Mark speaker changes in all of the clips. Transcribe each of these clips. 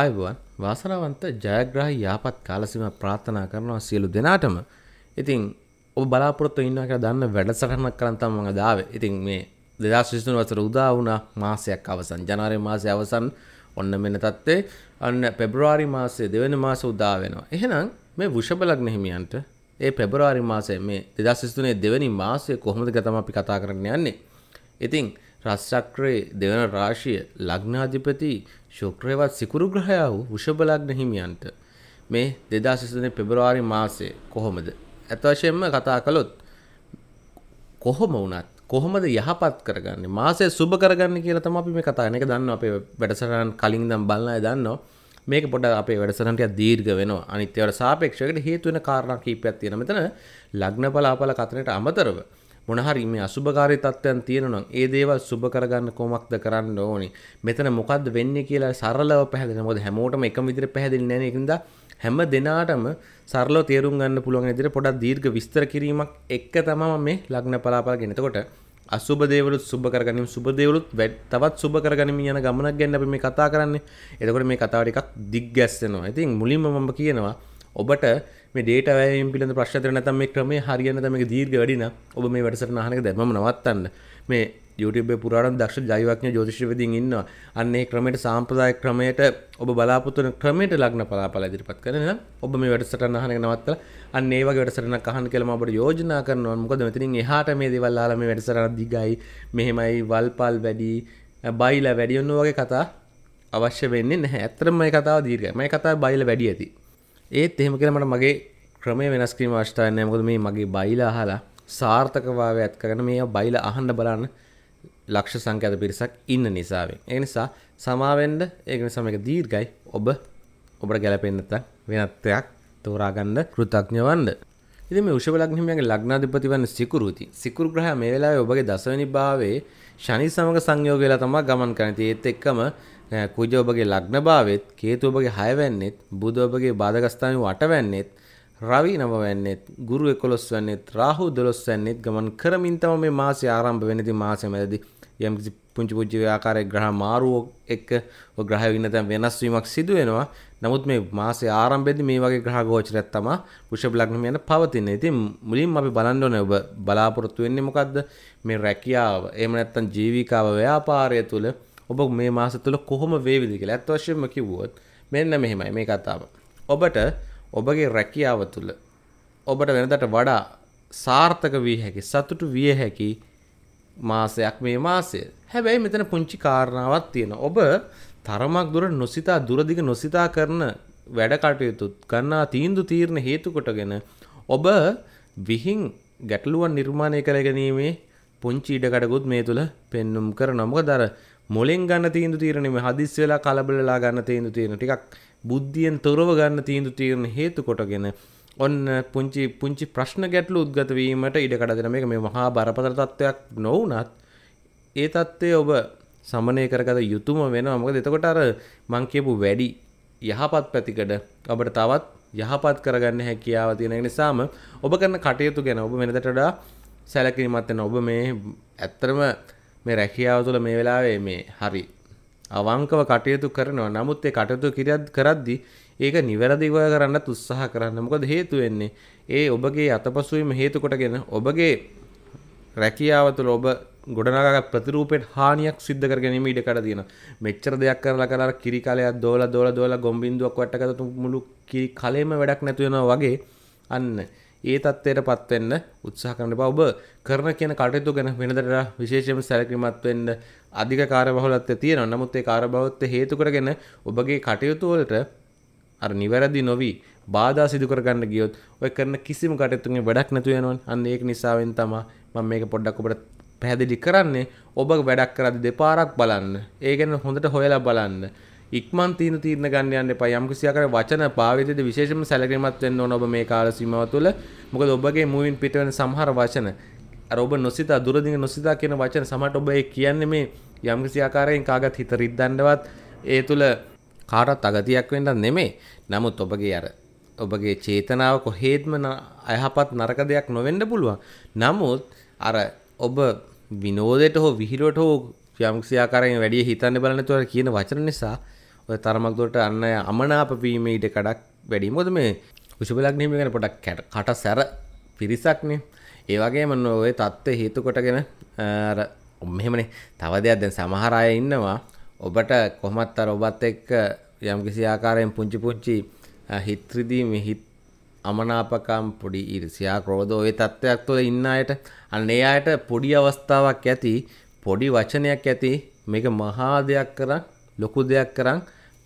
Speaker 1: ආයුවන් වාසනාවන්ත ජයග්‍රහී යහපත් කාලසීම ප්‍රාර්ථනා කරනවා සියලු දෙනාටම. ඉතින් ඔබ බලාපොරොත්තු ඉන්නවා කියලා දන්න වැඩසටහනක් කරන් තමයි මම දාවේ. ඉතින් මේ 2023 වසර උදා වුණා මාසයක් අවසන්. ජනවාරි මාසය අවසන්. ඔන්න මෙන්න තත්ත්වේ. අන්න පෙබරවාරි මාසයේ දෙවෙනි මාස උදා වෙනවා. එහෙනම් මේ වෘෂභ ලග්න හිමියන්ට ඒ පෙබරවාරි මාසයේ මේ 2023 දෙවෙනි මාසයේ කොහොමද ගතම අපි කතා කරන්න යන්නේ? ඉතින් රස් චක්‍රයේ දෙවන රාශිය ලග්නාධිපති ශුක්‍රයවත් සිකුරු ග්‍රහයා වූ වෘෂභ ලග්න හිමියන්ට මේ 2023 පෙබරවාරි මාසයේ කොහොමද? අත වශයෙන්ම කතා කළොත් කොහොම වුණත් කොහොමද යහපත් කරගන්නේ මාසය සුබ කරගන්න කියලා තමයි අපි මේ කතා කරන්නේ. ඒක දන්නවා අපේ වැඩසටහන කලින් ඉඳන් බලන අය දන්නවා. මේක පොඩ අපේ වැඩසටහන ටිකක් දීර්ඝ වෙනවා. අනිත් ඒවාට සාපේක්ෂව ඒකට හේතු වෙන කාරණා කීපයක් තියෙනවා. මෙතන ලග්න බලාපල කතරේට අමතරව මොනහරි මේ අසුභකාරී තත්ත්වයන් තියෙනවා ඒ දේවල් සුබ කරගන්න කොමක්ද කරන්න ඕනි මෙතන මොකද්ද වෙන්නේ කියලා සරලව පැහැදිලි මොකද හැමෝටම එකම විදිහට පැහැදිලි නැහැ නේද ඒකින්ද හැම දිනාටම සරලව තේරුම් ගන්න පුළුවන් විදිහට පොඩක් දීර්ඝ විස්තර කිරීමක් එක්ක තමයි මේ ලග්න පලාපල ගෙන. එතකොට අසුබ දේවලුත් සුබ කරගනිමු සුබ දේවලුත් තවත් සුබ කරගනිමු යන ගමනක් ගැන අපි මේ කතා කරන්නේ. එතකොට මේ කතාව ටිකක් දිග්ගැස්සෙනවා. ඉතින් මුලින්ම මම කියනවා ඔබට මේ ඩේටවයම් පිළ ප්‍රශ්තර නැතම මේ ක්‍රමේ හරියන තම දීර්ග වැඩින ඔබ මේ වැඩසට නහනක දැම නවත්තන්න මේ YouTube පුරාණ දක්ෂ ජයවක්ඥ ජෝතිශවදින් ඉන්න අන්නේ ක්‍රමයට සාම්පදාය ක්‍රමයට ඔබ බලාපොත්තුන ක්‍රමයට ලක්න පලාපල ඉදිරිපත් කරන ඔබ මේ වැඩසට නහනක නවත්තල අන්නේ වගේ වැඩසටන කහන් කළම ඔබට යෝජනා කරනවා මොකද මෙතනින් එහාට මේ දේවල් මේ වැඩසටන දිගයි මෙහෙමයි වල්පල් වැඩි බයිලා වැඩි ඔන්න වගේ කතා අවශ්‍ය වෙන්නේ නැහැ. ඇත්තටම මේ කතාව දීර්ඝයි. මේ කතාව බයිලා වැඩි ඇති. ඒත් එහෙම කියලා මට මගේ ක්‍රමය වෙනස් කිරීම අවශ්‍යතාවයක් නැහැ මොකද මේ මගේ බයිලා අහලා සාර්ථකභාවය ඇත් කරගෙන මේ බයිලා අහන්න බලන්න ලක්ෂ සංඛ්‍යාත පිරිසක් ඉන්න නිසාවෙන්. ඒ නිසා සමාවෙන්න ඒක නිසා මේක දීර්ඝයි. ඔබ ඔබට ගැළපෙන්නේ නැත්නම් වෙනත් දෙයක් තෝරාගන්න කෘතඥවන්න. ඉතින් මේ වෘෂභ ලග්නහිමියගේ ලග්නාධිපති වන සිකුරුති. සිකුරු ග්‍රහය මේ වෙලාවේ ඔබගේ දසවෙනි භාවයේ ශනි සමග සංයෝග වෙලා තමයි ගමන් කරන්නේ. ඒත් එක්කම කුජ ඔබගේ ලග්නභාවෙත් කේතු ඔබගේ හයවැන්නෙත් බුදු ඔබගේ බාධගස්ථානය වටවැන්නෙත් රවි නවවැන්නෙත් ගුරු එකොළොස් වන්නෙත් රාහු දොළොස් වන්නෙත් ගමන් කරමින් තම මේ මාසය ආරම්භ වෙනදී මාසෙ මැදදී යම් කිසි පුංචි පුංචි ආකාරයේ ග්‍රහ මාරුවක් එක්ක ඔය ග්‍රහය වෙනතන වෙනස් වීමක් සිදු වෙනවා. නමුත් මේ මාසයේ ආරම්භයේදී මේ වගේ ග්‍රහ ගෝචරයක් තමයි වෘෂභ ලග්න යන පවතින්නේ. ඉතින් මුලින්ම අපි බලන්න ඕනේ ඔබ බලාපොරොත්තු වෙන්නේ මොකද්ද? මේ රැකියාව, එහෙම නැත්නම් ජීවිකාව, ව්‍යාපාරය තුළ ඔබ මේ මාස තුළ කොහොම වේවිදි කියලා ඇත්ත වශයෙන්ම කිව්වොත් මෙන්න මෙහෙමයි මේ කතාව. ඔබට ඔබගේ රැකියාව තුළ ඔබට වෙනදට වඩා සාර්ථක විය හැකි සතුටු විය හැකි මාසයක් මේ මාසය. හැබැයි මෙතන පුංචි කාරණාවක් තියෙනවා. ඔබ තරමක් දුර නොසිතා දුරදිග නොසිතා කරන වැඩ කටයුතු ගන්නා තීන්දු තීරණ හේතු කොටගෙන ඔබ විහිං ගැටලුවන් නිර්මාණය කර ගැනීමේ පුංචි ඉඩකඩකුත් මේ තුළ පෙන්නුම් කරනවා. මොකද අර මොලෙන් ගන්න තීන්දු තීරණෙම හදිස්සි වෙලා කලබලලා ගන්න තීන්දු තීරණ ටිකක් බුද්ධියෙන් තොරව ගන්න තීන්දු තීරණ හේතු කොටගෙන ඔන්න පුංචි පුංචි ප්‍රශ්න ගැටලු උද්ගත වීමට ඉඩකඩ දෙන මේක මේ මහා බරපතල තත්වයක් නොවුනත් ඒ தත්ත්වය ඔබ සමනය කරගත යුතුම වෙනවා මොකද එතකොට අර මං කියපු වැඩි යහපත් පැතිකඩ ඔබට තවත් යහපත් කරගන්න හැකියාව තියෙන නිසාම ඔබ කරන කටයුතු ගැන ඔබ වෙනදට වඩා සැලකිලිමත් වෙන ඔබ මේ ඇත්තම මේ රැකියාව තුළ මේ වෙලාවේ මේ හරි අවංකව කටයුතු කරනවා. නමුත් ඒ කටයුතු කරද්දී ඒක නිවැරදිව කරන්නත් උත්සාහ කරන්න. මොකද හේතුව වෙන්නේ ඒ ඔබගේ අතපසුවීම හේතු කොටගෙන ඔබගේ රැකියාව තුළ ඔබ ගොඩනගා ප්‍රතිරූපයට හානියක් සිද්ධ කර ගැනීම ඉඩකඩ තියෙනවා. මෙච්චර දෙයක් කරලා කරලා කිරි කලයක් දෝලා දෝලා දෝලා ගොම්බින්දුවක් වටකරතු මුළු කිරි කලෙම වැඩක් නැතු වෙනවා වගේ අන්න ඒ තත්ත්වයට පත්වෙන්න උත්සාහ කරන්න බව ඔබ කරන කියන කටයුතු ගැන වෙනදට විශේෂයෙන් සැලකිලිමත් වෙන්න අධික කාර්යබහුලත්වය තියෙනවා. නමුත් ඒ කාර්යබහුලත්වය හේතු කරගෙන ඔබගේ කටයුතු වලට අර නිවැරදි නොවි බාධා සිදු කරගන්න ගියොත් ඔය කරන කිසිම කටයුතුකින් වැඩක් නැතු වෙනවනේ. අන්න ඒක නිසාවෙන් තමයි මම මේක පොඩ්ඩක් ඔබට පැහැදිලි කරන්නේ ඔබ වැඩක් කරද්දී දෙපාරක් බලන්න. ඒ ගැන හොඳට හොයලා බලන්න. ඉක්මන් තීන තීරණ ගන්න යන්න එපා. යම් කිසි ආකාරයක වචන භාවිතයේදී විශේෂම සැලකිලිමත් වෙන්න ඕන ඔබ මේ කාල සීමාව තුළ. මොකද ඔබගේ මුවින් පිටවෙන සමහර වචන අර ඔබ නොසිතා දුරදිග නොසිතා කියන වචන සමහරට ඔබ ඒ කියන්නේ මේ යම් කිසි ආකාරයෙන් කාගත් හිත රිද්දන්නවත් ඒ තුළ කාටත් අගතියක් වෙන්නත් නෙමෙයි. නමුත් ඔබගේ අර ඔබගේ චේතනාව කොහේත්ම අයහපත් නරක දෙයක් නොවෙන්න පුළුවන්. නමුත් අර ඔබ විනෝදයට හෝ විහිළුවට හෝ යම් කිසි ආකාරයෙන් වැඩි හිතන්න බලන තුර කියන වචන නිසා ඔය තරමක් දුරට අන්න අමනාප වීම ඉඩ කඩක් වැඩි. මොකද මේ කුෂබලග්නීම ගැන පොඩක් කට සැර පිරිසක්නේ. ඒ වගේම ඔය தත්ත්වය හේතු කොටගෙන අර මෙහෙමනේ තව දෙයක් දැන් සමහර අය ඉන්නවා ඔබට කොහොමත් අර ඔබත් එක්ක යම්කිසි ආකාරයෙන් පුංචි පුංචි හිත්‍රිදී මේ හිත් අමනාපකම් පොඩි ඉරිසියා ක්‍රෝධ ඔය තත්ත්වයක් තුළ ඉන්න අයට අන්න ඒ අයට පොඩි අවස්ථාවක් ඇති පොඩි වචනයක් ඇති මේක මහා දෙයක් කරන් ලොකු දෙයක් කරන්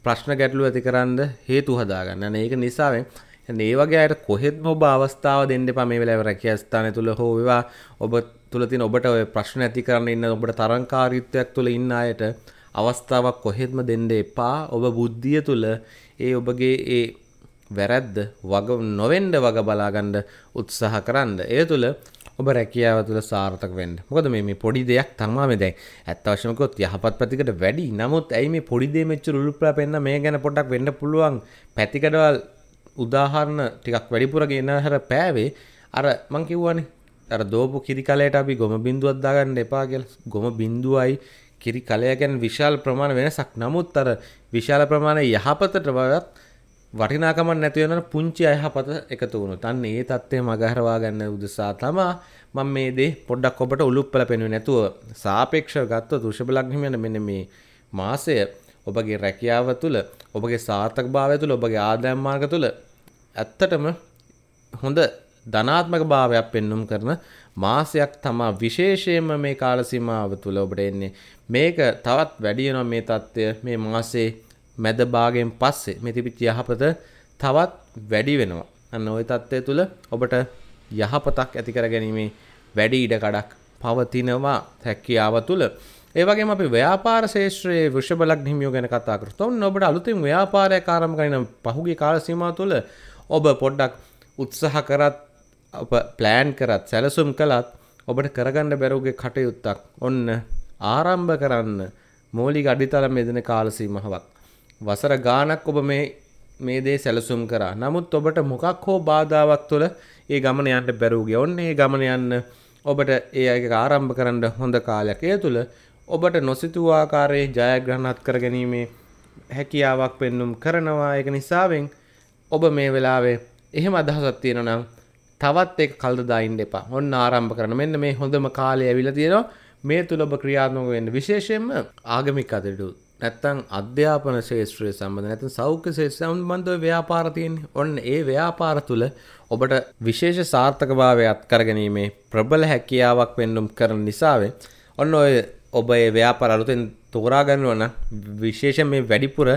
Speaker 1: ප්‍රශ්න ගැටලු ඇති කරන්න හේතු හදාගන්න අනේ ඒක නිසාවෙන් ඒ වගේ අයට කොහෙත්ම ඔබ අවස්ථාව දෙන්න එපා මේ වෙලාවේ රැකියා ස්ථානය තුල හෝ වේවා ඔබ තුල තියෙන ඔබට ඔය ප්‍රශ්න ඇති කරන්න ඉන්න ඔබට තරංකාරීත්වයක් තුල ඉන්න අයට අවස්ථාවක් කොහෙත්ම දෙන්න එපා ඔබ බුද්ධිය තුල ඒ ඔබගේ ඒ වැරැද්ද වග නොවෙන්ඩ වග බලාගණ්ඩ උත්සාහ කරන්න. ඒ තුළ ඔබ රැකියාව තුළ සාර්ථක වෙන්න. මොකද මේ පොඩි දෙයක් තමා මේ දැන් ඇත්ත වශයෙන්කොත් යහපත් පැතිකට වැඩි. නමුත් ඇයි මේ පොඩි දේ මෙච්චර උලුප්පලා පෙන්න මේ ගැන පොඩක් වෙන්න පුළුවන් පැතිකඩවල් උදාහරණ ටිකක් වැඩිපුර ගෙන හැර පෑවේ අර මං කිව්වනේ අර දෝපු කිරි කලයට අපි ගොම බින්දුවක් දාගන්න එපා කියලා. ගොම බින්දුවයි කිරි කලය ගැන විශාල ප්‍රමාණ වෙනසක්. නමුත් අර විශාල ප්‍රමාණය යහපතට වඩා වටිනාකමක් නැති වෙන පුංචි අයහපත එකතු වුණොත් අන්න ඒ தත්ත්වය මගහරවා ගන්න උදෙසා තමයි මම මේ දේ පොඩ්ඩක් ඔබට උලුප්පල පෙන්වන්නේ නැතුව සාපේක්ෂව ගත්ත වෘෂභ ලග්නම යන මෙන්න මේ මාසය ඔබගේ රැකියාව තුළ ඔබගේ සාර්ථකභාවය තුළ ඔබගේ ආදායම් මාර්ග තුළ ඇත්තටම හොඳ ධනාත්මක භාවයක් පෙන්눔 කරන මාසයක් තමා විශේෂයෙන්ම මේ කාල සීමාව තුළ ඔබට එන්නේ මේක තවත් වැඩි වෙනවා මේ தත්ත්වය මේ මාසේ මැද භාගයෙන් පස්සේ මේ තිබිච්ච යහපත තවත් වැඩි වෙනවා. අන්න ওই தත්ත්වය තුළ ඔබට යහපතක් ඇති කරගැනීමේ වැඩි ඉඩ කඩක් පවතිනවා හැකියාව තුළ. ඒ වගේම අපි ව්‍යාපාර ශේෂ්ත්‍රයේ වෘෂභ ලග්න හිමියෝ ගැන කතා කරා. ඔන්න ඔබට අලුතින් ව්‍යාපාරයක් ආරම්භ කරන පහුගිය කාල සීමාව තුළ ඔබ පොඩ්ඩක් උත්සාහ කරත් ඔබ ප්ලෑන් කරත් සැලසුම් කළත් ඔබට කරගන්න බැරුගේ කටයුත්තක් ඔන්න ආරම්භ කරන්න මූලික අඩිතල මෙදෙන කාල සීමාවක් වසර ගානක් ඔබ මේ මේ දේ සැලසුම් කරා. නමුත් ඔබට මොකක් හෝ බාධාවක් තුළ ඒ ගමන යන්න බැරුව ගියා. ඔන්න ඒ ගමන යන්න ඔබට ඒ අයක ආරම්භ කරන්න හොඳ කාලයක්. ඒ තුළ ඔබට නොසිතූ ආකාරයේ ජයග්‍රහණත් කරගැනීමේ හැකියාවක් පෙන්눔 කරනවා. ඒක නිසාවෙන් ඔබ මේ වෙලාවේ එහෙම අදහසක් තියෙනවා නම් තවත් ඒක කල්දදා ඉන්න එපා. ඔන්න ආරම්භ කරන. මෙන්න මේ හොඳම කාලය ඇවිල්ලා තියෙනවා. මේ තුල ඔබ ක්‍රියාත්මක වෙන්න විශේෂයෙන්ම ආගමික අතටු නැත්තම් අධ්‍යාපන ශේත්‍රය සම්බඳ නැතන් සෞඛ්‍ය ශේෂ සම්බන්ධව ව්‍යාපාරතියෙන් ඔන්න ඒ ව්‍යාපාර තුළ ඔබට විශේෂ සාර්ථකභාවයක් කරගැනීමේ ප්‍රබල හැකියාවක් පෙන්නුම් කරන නිසාවෙන් ඔන්න ඔය ඔබ ඒ ව්‍යාපාර අලුතෙන් තෝරාගන්නවන විශේෂ මේ වැඩිපුර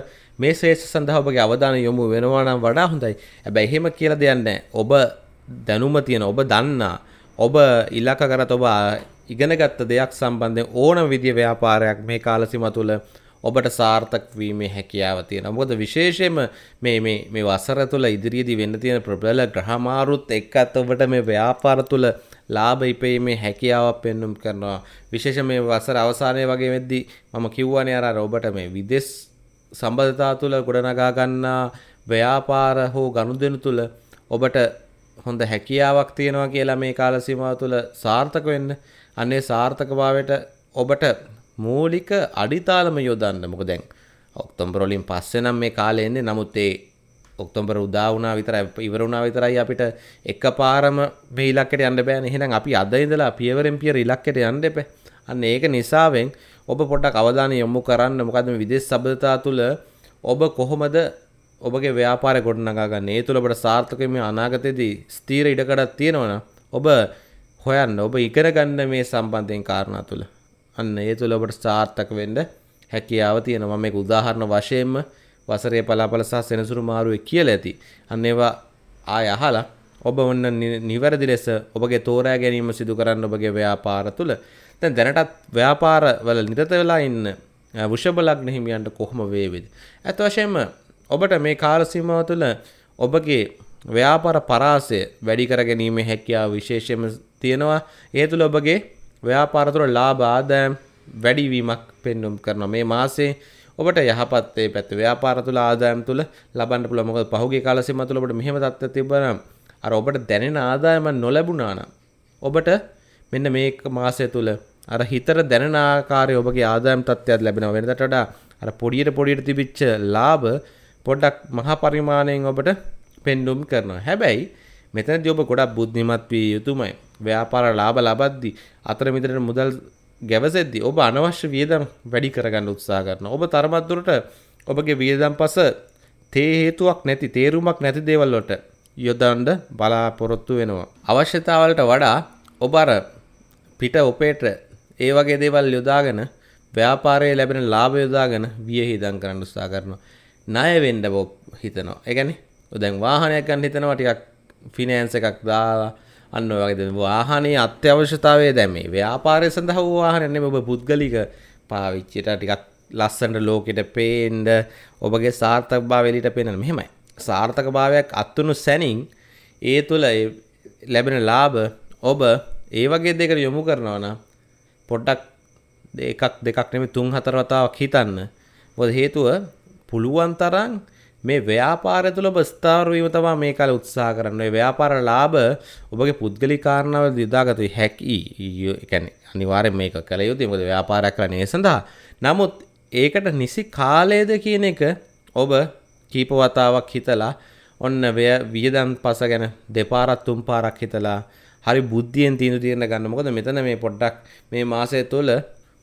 Speaker 1: මේ ශේෂ සඳහා ඔබගේ අවධාන යොමු වෙනවා නම් වඩා හොඳයි හැබැයි එහෙම කියලා දෙයක් නැහැ ඔබ දැනුම තියෙන ඔබ දන්නා ඔබ ඉලක්ක කරත් ඔබ ඉගෙනගත්ත දෙයක් සම්බන්ධයෙන් ඕන විදිය ව්‍යාපාරයක් මේ කාලසීමා තුළ ඔබට සාර්ථක වීමේ හැකියාව තියෙනවා. මොකද විශේෂයෙන්ම මේ මේ මේ වසර තුල ඉදිරියේදී වෙන්න තියෙන ප්‍රබල ග්‍රහමාරුත් එක්කත් ඔබට මේ ව්‍යාපාර තුල ලාභ ඉපීමේ හැකියාවක් පෙන්눔 කරනවා. විශේෂ මේ වසර අවසානයේ වගේ වෙද්දී මම කිව්වනේ අර ඔබට මේ විදෙස් සම්බන්ධතා තුල ගොඩනගා ගන්නා ව්‍යාපාර හෝ ගනුදෙනු තුල ඔබට හොඳ හැකියාවක් තියෙනවා කියලා මේ කාලසීමාව තුළ සාර්ථක වෙන්න අන්නේ සාර්ථකභාවයට ඔබට මූලික අඩිතාලම යොදන්න මොක දැන් ඔක්තොම්බරොලින් පස්සේ නම් මේ කාලය එන්නේ නමුත් ඒ ඔක්තොම්බර උදාවනා විතර ඉවරුණා විතරයි අපිට එක පාරම වෙයිලක්කට යන්න බෑන එහෙනම් අපි අද ඉඳලා පියවරෙන් පියර ඉලක්කට යන්න එප අන්න ඒක නිසාවෙන් ඔබ පොඩ්ඩක් අවධානය යොමු කරන්න මොකද මේ විදේශ සබඳතා තුළ ඔබ කොහොමද ඔබගේ ව්‍යාපාරය ගොඩනගා ගන්න ඒ තුළ ඔබට සාර්ථක මේ අනාගතයේදී ස්ථීර ඉඩකඩක් තියෙනවනම් ඔබ හොයන්න ඔබ ඉගෙන ගන්න මේ සම්බන්ධයෙන් කාරණා තුළ අන්න ඒ තුළ ඔබට සාර්ථක වෙන්න හැකියාව තියෙනවා මේක උදාහරණ වශයෙන්ම වසරේ පලාපල සහ සෙනසුරු මාරුවේ කියලා ඇති. අන්න ඒවා ආය අහලා ඔබ ඔන්න නිවැරදි ලෙස ඔබගේ තෝරා ගැනීම සිදු කරන්න ඔබගේ ව්‍යාපාර තුළ. දැන් දැනටත් ව්‍යාපාරවල නිරත වෙලා ඉන්න වෘෂභ ලග්න හිමියන්ට කොහොම වේවිද? අත වශයෙන්ම ඔබට මේ කාල සීමාව තුළ ඔබගේ ව්‍යාපාර පරාසය වැඩි කර ගැනීමේ හැකියාව විශේෂයෙන්ම තියෙනවා. ඒ තුළ ඔබගේ ව්‍යාපාර තුළ ලාභ ආදායම් වැඩිවීමක් පෙන්වම් කරනවා මේ මාසේ ඔබට යහපත් ඒ පැත්ත ව්‍යාපාර තුළ ආදායම් තුළ ලබන්න පුළුවන් මොකද පහුගිය කාල සීමා තුළ ඔබට මෙහෙම තත්ත්වයක් තිබුණා නම් අර ඔබට දැනෙන ආදායම නොලැබුණා නම් ඔබට මෙන්න මේ මාසය තුළ අර හිතට දැනෙන ආකාරයේ ඔබගේ ආදායම් තත්ත්වයක් ලැබෙනවා වෙනදට වඩා අර පොඩියට පොඩියට තිබිච්ච ලාභ පොඩ්ඩක් මහා පරිමාණයෙන් ඔබට පෙන්ඩුම් කරනවා හැබැයි මෙතනදී ඔබ ගොඩක් බුද්ධිමත් විය යුතුමයි ව්‍යාපාර ලාභ ලබද්දී අතර මෙතනට මුදල් ගැවසෙද්දී ඔබ අනවශ්‍ය වියදම් වැඩි කරගන්න උත්සාහ කරනවා. ඔබ තරමක් දුරට ඔබගේ වියදම් පස තේ හේතුවක් නැති තේරුමක් නැති දේවල් වලට යොදන්න බලාපොරොත්තු වෙනවා. අවශ්‍යතාවලට වඩා ඔබ අර පිට ඔපේට ඒ වගේ දේවල් යොදාගෙන ව්‍යාපාරයේ ලැබෙන ලාභ යොදාගෙන වියහිදම් කරන්න උත්සාහ කරනවා. ණය වෙන්න හිතනවා. ඒ කියන්නේ දැන් වාහනයක් ගන්න හිතනවා ටිකක් ෆිනෑන්ස් එකක් දාලා අන්න වගේ වාහනේ අත්‍යවශ්‍යතාවය දැමේ ව්‍යාපාරය සඳහා වූ වාහනන්නේ ඔබ පුද්ගලික පාවිච්චියට ටිකත් ලස්සන්ට ලෝකෙට පේන්ඩ ඔබගේ සාර්ථක භාවලිට පෙනෙන මෙහෙමයි සාර්ථක භාවයක් අත්වනු සැනින් ඒ තුළ ලැබෙන ලාභ ඔබ ඒ වගේ දෙකට යොමු කරනවන පොඩ්ඩක් දෙකක් දෙකක් නෙම තුන් හතරවතාවක් හිතන්න ොද හේතුව පුළුවන් තරන් මේ ව්‍යාපාරය තුළ ඔබ ස්ථාවර වීම තමයි මේ කාලේ උත්සාහ කරන්න. ඒ ව්‍යාපාර ලාභ ඔබගේ පුද්ගලික කාරණාවල යොදාගත හැකි. ඒ කියන්නේ අනිවාර්යෙන් මේක කළ යුතුයි. මොකද ව්‍යාපාරයක් කරන්නේ සඳහා. නමුත් ඒකට නිසි කාලයද කියන එක ඔබ කීප වතාවක් හිතලා ඔන්න වියදම් පස ගැන දෙපාරක් තුන් පාරක් හිතලා හරි බුද්ධියෙන් තීන්දුව తీරන ගන්න. මොකද මෙතන මේ පොඩ්ඩක් මේ මාසය තුළ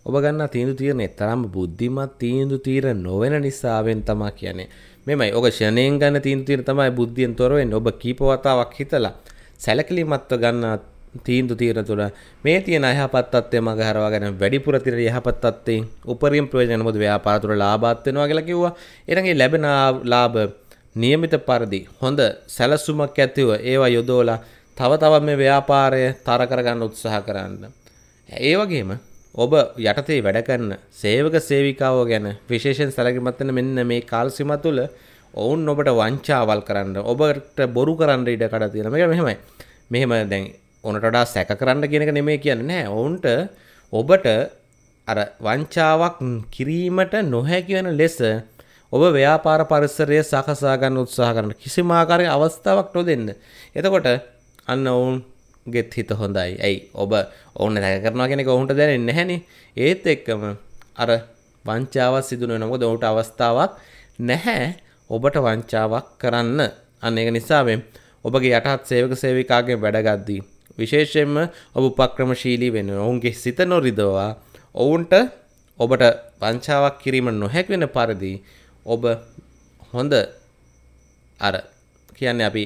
Speaker 1: ඔබ ගන්න තීන්දුව తీරනේ තරම් බුද්ධිමත් තීන්දුව తీර නොවන නිසාවෙන් තමයි කියන්නේ. මෙමයි ඔක ෂණයෙන් ගන්න තීන්දුව තමයි බුද්ධියෙන් තොර වෙන්නේ. ඔබ කීප වතාවක් හිතලා සැලකිලිමත්ව ගන්න තීන්දුව తీරන තුළ මේ තියෙන යහපත් තත්ත්වය මග හරවා ගන්න වැඩිපුර තියෙන යහපත් තත්ත්වයෙන් උපරිම ප්‍රයෝජන මොකද ව්‍යාපාර තුළ ලාභාත් වෙනවා කියලා කිව්වා. ඊළඟේ ලැබෙන ලාභ નિયમિત පරිදි හොඳ සැලසුමක් ඇතිව ඒවා යොදවලා තව තවත් මේ ව්‍යාපාරය තර කරගන්න උත්සාහ කරන්න. ඒ වගේම ඔබ යටතේ වැඩ කරන සේවක සේවිකාව ගැන විශේෂෙන් සැලකිලිමත් මෙන්න මේ කාලසීමා තුළ ඔවුන් ඔබට වංචාවල් කරන්න ඔබට බොරු කරන්න ඉඩ කඩ තියෙන මේක මෙහෙමයි. මෙහෙම දැන් ඔනට වඩා සැක කරන්න කියන එක නෙමෙයි කියන්නේ නෑ. ඔවුන්ට ඔබට අර වංචාවක් කිරීමට නොහැකි වෙන ලෙස ඔබ ව්‍යාපාර පරිසරය සකසා ගන්න උත්සාහ කරන කිසිම ආකාරයක අවස්ථාවක් නොදෙන්න. එතකොට අන්න ඔවුන් ගෙත් හිත හොඳයි ඇයි ඔබ ඔන්න දැක කරනවා කෙනෙක ඔහුට දැනෙන්නේ නැහැනේ ඒත් එක්කම අර වංචාවක් සිදු වෙනවා මොකද ඔහුට අවස්ථාවක් නැහැ ඔබට වංචාවක් කරන්න අන්න ඒක නිසා මේ ඔබගේ යටහත් සේවක සේවිකාගෙන් වැඩගත්දී විශේෂයෙන්ම ඔබ උපක්‍රමශීලී වෙන්න ඔවුන්ගේ සිත නොරිදවා ඔවුන්ට ඔබට වංචාවක් කිරීම නොහැකි වෙන පරිදි ඔබ හොඳ අර කියන්නේ අපි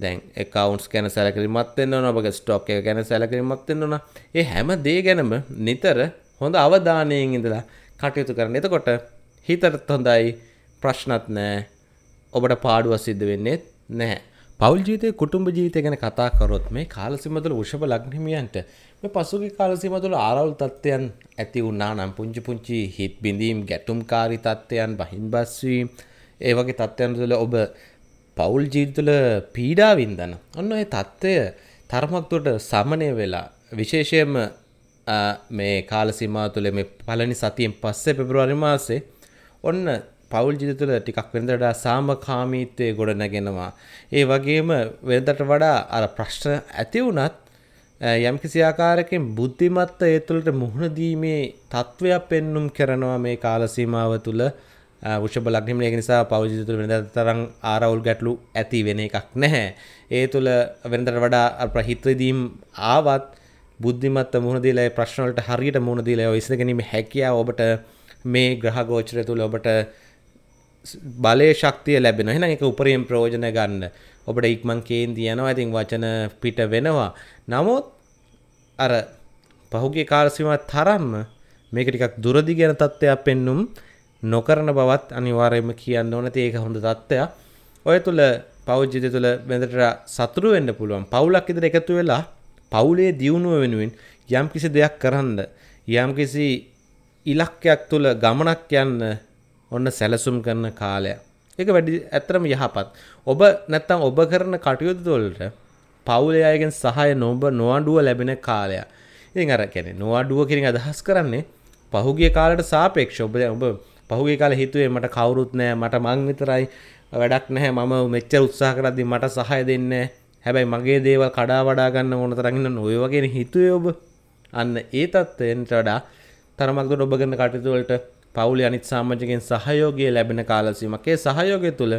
Speaker 1: දැන් එකකවන්ස් ගැන සැලකිරිමත් වෙන්න ඔබගේ ස්ටොක් එක ගැන සැලකිරිමත් වෙන්න ඒ හැම දේ ගැනම නිතර හොඳ අවධානයෙන් ඉඳලා කටයුතු කරන්න එතකොට හිතට හොඳයි ප්‍රශ්නත් නෑ ඔබට පාඩුව සිද්ධ වෙන්නේත් නැහැ. පවල් ජීවිතය කුටුම්ඹ ජීවිතය ගැන කතා කරොත් මේ කාලසිමතුල වෘෂභ ලග්නහිමියන්ට මේ පසුගිය කාලසිමතුල ආරවුල් තත්ත්වයන් ඇති වුණා නම් පුංචි පුංචි හිත් බිඳීම් ගැටුම්කාරී තත්ත්වයන් බහින්බස් වීම ඒ වගේ තත්ත්වයන් තුළ ඔබ පවුල් ජීවිතල පීඩාවින් දන ඔන්න ඔය තත්ත්වය තරමක්තුට සමනය වෙලා විශේෂයම මේ කාල සිමා තුළ මේ පලනි සතියෙන් පස්සේ පෙබරවාරි මාසේ ඔන්න පවුල් ජිත තුළ ටිකක් වෙනදටා සාමකාමීත්වය ගොඩ නැගෙනවා ඒ වගේම වෙනදට වඩා අර ප්‍රශ්න ඇති වුණත් යම්කිසි ආකාරකින් බුද්ධිමත්ත ඒ තුළට මුහුණදීමේ තත්ත්වයක් පෙන්නුම් කරනවා මේ කාලසීමාව තුළ ෂ බලක්නිම ඒ නිසා පවජිතුර වෙනද තරම් ආරවුල් ගැටලු ඇති වෙන එකක් නැහැ. ඒ තුළ වෙනදර වඩා ප්‍රහිත්‍රදීම් ආවත් බුද්ධිමත් මුහුණදීලයි ප්‍රශ්නවලට හරියට මුහුණදීලය ඉස්ස ගැනීම හැකියා ඔබට මේ ග්‍රහගෝචරය තුළ ඔබට බලය ශක්තිය ලැබෙන හෙන එක උපරියෙන් ප්‍රෝජන ගන්න ඔබට ඉක්මන් කේන්දී යනවා ඇතින් වචන පිට වෙනවා නමුත් අර පහුගේ කාර්සිමත් තරම්ම මේක ටිකක් දුරදි ගැන තත්ත්වයක් පෙන්නුම් නොකරන බවත් අනිවාර්යයෙන්ම කියන්න ඕන ඒක හොඳ தত্ত্বයක් ඔය තුල පෞද්ජිත තුල වෙනදට සතුරු වෙන්න පුළුවන් පවුලක් ඉදර එකතු වෙලා පවුලේ දියුණුව වෙනුවෙන් යම් කිසි දෙයක් කරන්න යම් කිසි ඉලක්කයක් තුල ගමනක් යන්න ඔන්න සැලසුම් කරන කාලය ඒක වැඩි ඇත්තරම යහපත් ඔබ නැත්තම් ඔබ කරන කටයුතු වලට පවුලේ අයගෙන් සහාය නොබ නොඅඩුව ලැබෙන කාලය ඉතින් අර කියන්නේ නොඅඩුව කියන අදහස් කරන්නේ පහුගිය කාලයට සාපේක්ෂව ඔබ ඔබ පහුගේ කාල හිතුවේ මට කවුරුත් නෑ මට මං විතරයි වැඩක් නැහැ මම මෙච්චර උත්සාහ කරද්දි මට සහය දෙන්න හැබැයි මගේ දේවල් කඩා වඩා ගන්න ඕන තරගන්න නොය වගෙන හිතුවේ ඔබ අන්න ඒ තත්ත්වයට වඩා තරමක්ද ඔබගන්න කටයුතුවලට පවුලි අනිත් සාමාජකෙන් සහයෝගය ලැබෙන කාලසීමකේ සහයෝගය තුළ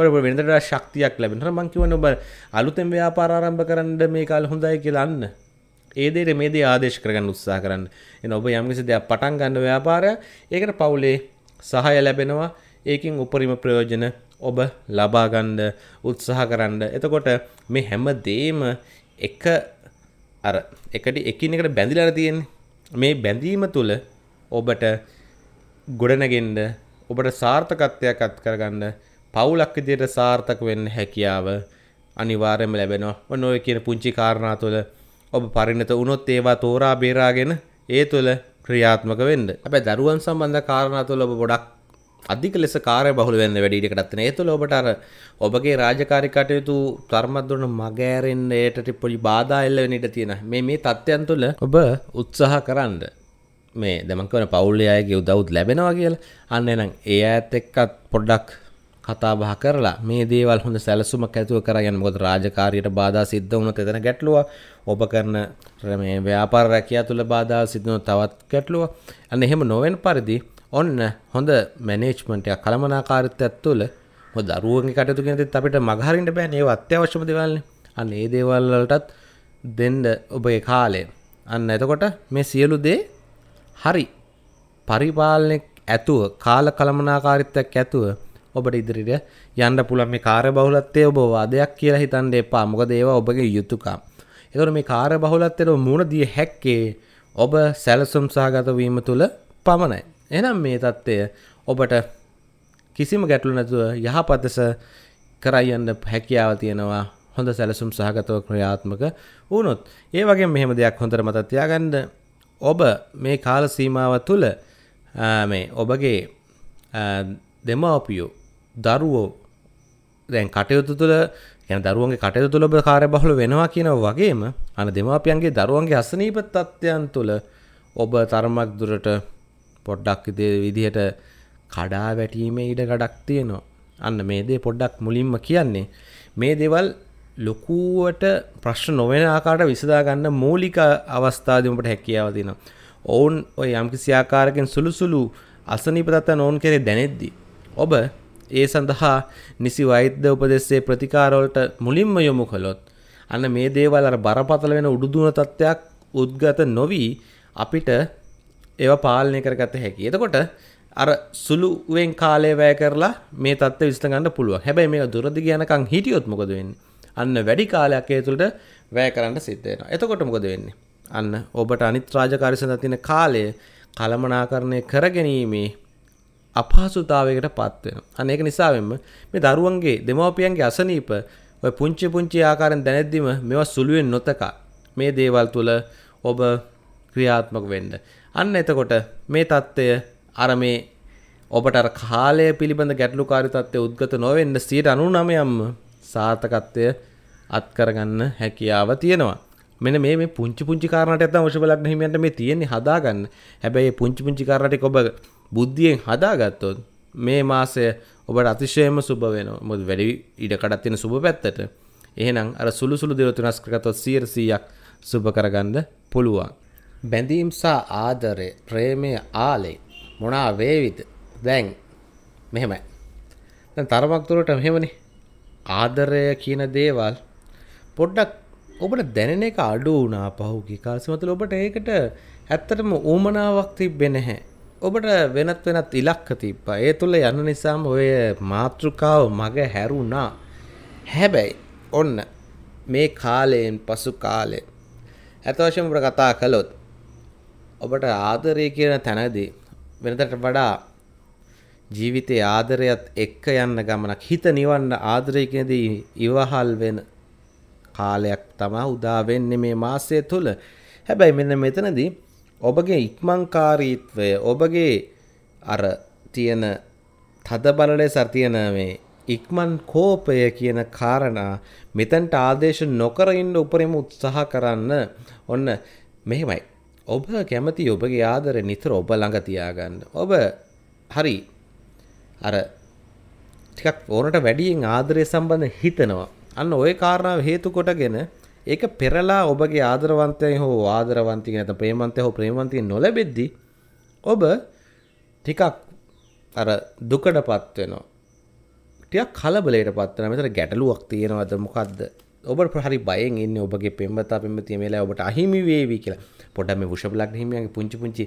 Speaker 1: ඔබ වෙනදට ශක්තියක් ලැබෙනට මංකිවන ඔබ අලුතෙන් ව්‍යාපාරාරම්භ කරන්න මේ කාල හොඳයි කියලන්න ඒදේට මේදේ ආදේශ කරගන්න උත්සා කරන්න එ ඔබ යම්කිසි දෙයක් පටන් ගන්න ව්‍යාපාරය ඒකට පවුලේ සහය ලැබෙනවා ඒකින් උපරිම ප්‍රයෝජන ඔබ ලබාගණ්ඩ උත්සාහ කරන්න එතකොට මේ හැම දේම එක අර එකට එකින් එකට බැඳිලර තියෙන් මේ බැඳීම තුළ ඔබට ගොඩනගෙන්ඩ ඔබට සාර්ථකත්වයක් අත් කරගන්න පවුලක් විදියට සාර්ථක වෙන්න හැකියාව අනිවාර්යම ලැබෙනවා නොය කියන පුංචි කාරණා තුළ ඔබ පරිණත වුණොත් ඒවා තෝරා බේරාගෙන ඒ තුළ ක්‍රියාත්මක වෙන්න හැබැයි දරුවන් සම්බන්ධ කාරණා තුළ ඔබ ගොඩක් අධික ලෙස කාර්ය බහුල වෙන්න වැඩි ඉඩකඩක් තියෙන. ඒ තුළ ඔබට අර ඔබගේ රාජකාරී කටයුතු තරමක් දුරට මගහැරෙන්නට පොඩි බාධා එල්ල වෙන ඉඩ තියෙන. මේ මේ தත්යන් තුළ ඔබ උත්සාහ කරන්න මේ දැන් කරන පවුලේ අයගේ උදව්ත් ලැබෙනවා කියලා. අන්න එනම් ඒ අයත් එක්කත් පොඩ්ඩක් කතා බහ කරලා මේ දේවල් හොඳ සැලසුමක් ඇතුව කරගෙන මොකද රාජකාරියට බාධා සිද්ධ වුණොත් එතන ගැටලුවක් ඔබ කරන මේ ව්‍යාපාර රැකියා තුළ බාධාව සිදුවන තවත් ගැටලුව. අන්න එහෙම නොවන පරිදි ඔන්න හොඳ මැනේජ්මන්ට් එක කළමනාකාරීත්වයක් තුළ මොකද දරුවන්ගේ කටයුතු කියන දේත් අපිට මගහරින්න බෑනේ ඒව අත්‍යවශ්‍යම දේවල්නේ. අන්න ඒ දේවල් වලටත් දෙන්න ඔබේ කාලය. අන්න එතකොට මේ සියලු දේ හරි පරිපාලනයේ ඇතුව කාල කළමනාකාරීත්වයක් ඇතුව ඔබට ඉදිරිට යන්න පුළුවන් මේ කාර්යබහුලත්වයේ ඔබ වාදයක් කියලා හිතන්න එපා. මොකද ඒවා ඔබගේ යුතුයකම්. එතකොට මේ කාර්ය බහුලත්වයට මුහුණ දිය හැක්කේ ඔබ සැලසුම් සහගත වීම තුළ පමණයි. එහෙනම් මේ தත්ත්වය ඔබට කිසිම ගැටලු නැතුව යහපතස කරයන්න හැකියාව තියෙනවා හොඳ සැලසුම් සහගතව ක්‍රියාත්මක වුණොත් ඒ වගේ මෙහෙම දෙයක් හොඳට මතක තියාගන්න ඔබ මේ කාල සීමාව තුළ මේ ඔබගේ දෙමාපියෝ දරුවෝ දැන් කටයුතු තුළ යන දරුවන්ගේ කටයුතු තුළ ඔබ කාර්යබහුල වෙනවා කියනවා වගේම අන දෙමාපියන්ගේ දරුවන්ගේ අසනීප තත්ත්වයන් තුළ ඔබ තරමක් දුරට පොඩ්ඩක් විදිහට කඩා වැටීමේ ඉඩ ගඩක් තියෙනවා. අන්න මේ දේ පොඩ්ඩක් මුලින්ම කියන්නේ මේ දේවල් ලොකුවට ප්‍රශ්න නොවන ආකාරයට විසඳා ගන්න මූලික අවස්ථාදී උඹට හැකියාව දෙනවා. ඔවුන් ওই යම්කිසි ආකාරකින් සුළුසුළු අසනීප තත්ත්වයන් ඔවුන් කෙරේ දැනෙද්දී ඔබ ඒ සඳහා නිසි වෛද්‍ය උපදෙස්සේ ප්‍රතිකාරවලට මුලින්ම යොමු කළොත් අන්න මේ දේවල් අර බරපතල වෙන උඩුදුන තත්ත්වයක් උද්ගත නොවි අපිට ඒවා පාලනය කරගත හැකි. එතකොට අර සුළුවෙන් කාලය වැය කරලා මේ තත්ත්ව විශ්ල ගන්න පුළුවන්. හැබැයි මේක දුරදිග යනකම් හිටියොත් මොකද වෙන්නේ? අන්න වැඩි කාලයක් ඒ තුළට වැය කරන්න සිද්ධ වෙනවා. එතකොට මොකද වෙන්නේ? අන්න ඔබට අනිත් රාජකාරී සඳහා තියෙන කාලය කළමනාකරණය කරගැනීමේ අපහසුතාවයකට පත් වෙනවා. අන්න ඒක නිසාවෙන්ම මේ දරුවන්ගේ දෙමව්පියන්ගේ අසනීප ඔය පුංචි පුංචි ආකාරයෙන් දැනෙද්දිම මේවා සුළුවෙන් නොතකා මේ දේවල් තුල ඔබ ක්‍රියාත්මක වෙන්න. අන්න එතකොට මේ தত্ত্বය අර මේ ඔබට අර කාලය පිළිබඳ ගැටලුකාරී தত্ত্বය උද්ගත නොවෙන්න 99%ම සාර්ථකත්වය අත්කරගන්න හැකියාව තියෙනවා. මෙන්න මේ මේ පුංචි පුංචි කාරණාට නැත්නම් ඔෂබලක් හිමියන්ට මේ තියෙන්නේ හදාගන්න. හැබැයි මේ පුංචි පුංචි කාරණා ටික ඔබ බුද්ධියෙන් හදාගත්තොත් මේ මාසය ඔබට අතිශයම සුබ වෙනවා. මොකද වැඩි ඉඩකඩක් තියෙන සුබ පැත්තට. එහෙනම් අර සුළු සුළු දේවල් තුනස් කරගත්තොත් 100%ක් සුබ කරගන්න පුළුවන්. බැඳීම් සහ ආදරය, ප්‍රේමය, ආලේ මොනා වේවිද? දැන් මෙහෙමයි. දැන් තරමක් දුරට මෙහෙමනේ. ආදරය කියන දේවල් පොඩ්ඩක් ඔබට දැනෙන එක අඩු වුණා පහුගිය කාලෙ. මතල ඔබට ඒකට ඇත්තටම ඌමනාවක් තිබ්බේ නැහැ. ඔබට වෙනත් වෙනත් ඉලක්ක තිබ්බා. ඒ තුල යන නිසාම ඔය මාත්‍රිකාව මග හැරුණා. හැබැයි ඔන්න මේ කාලයෙන් පසු කාලේ ඇත්ත වශයෙන්ම ඔබට කතා කළොත් ඔබට ආදරය කියන තැනදී වෙනතට වඩා ජීවිතයේ ආදරයත් එක්ක යන්න ගමනක් හිත නිවන්න ආදරය කියනදී ඉවහල් වෙන කාලයක් තමයි උදා වෙන්නේ මේ මාසය තුල. හැබැයි මෙන්න මෙතනදී ඔබගේ ඉක්මංකාරීත්වය ඔබගේ අර තියෙන තදබලලේ සතියන මේ ඉක්මන් කෝපය කියන කාරණා මෙතැන්ට ආදේශ නොකර ඉන්න උපරිම උත්සාහ කරන්න ඔන්න මෙහෙමයි. ඔබ කැමති ඔබගේ ආදරය නිතර ඔබ ළඟ තියාගන්න. ඔබ හරි අර ටිකක් ඕනට වැඩියෙන් ආදරය සම්බන්ධ හිතනවා. අන්න ওই කාරණාව හේතු කොටගෙන ඒක පෙරලා ඔබගේ ආදරවන්තයන් හෝ ආදරවන්තික නැත ප්‍රේමන්තය හෝ ප්‍රේමන්තිය නොලැබෙද්දි ඔබ ටිකක් අර දුකඩ පත්වෙනවා ටියක් කලබලට පත්වන මෙතර ගැටලුවක් තියෙනවද මොකක්ද ඔබ ප්‍රහරි බයෙන් ඉන්න ඔබගේ පෙම්බතා පෙමති මේලා ඔබට අහිමි වේවී කියලා පොඩම විෂබලක් හිමියගේ පුංචි පුංචි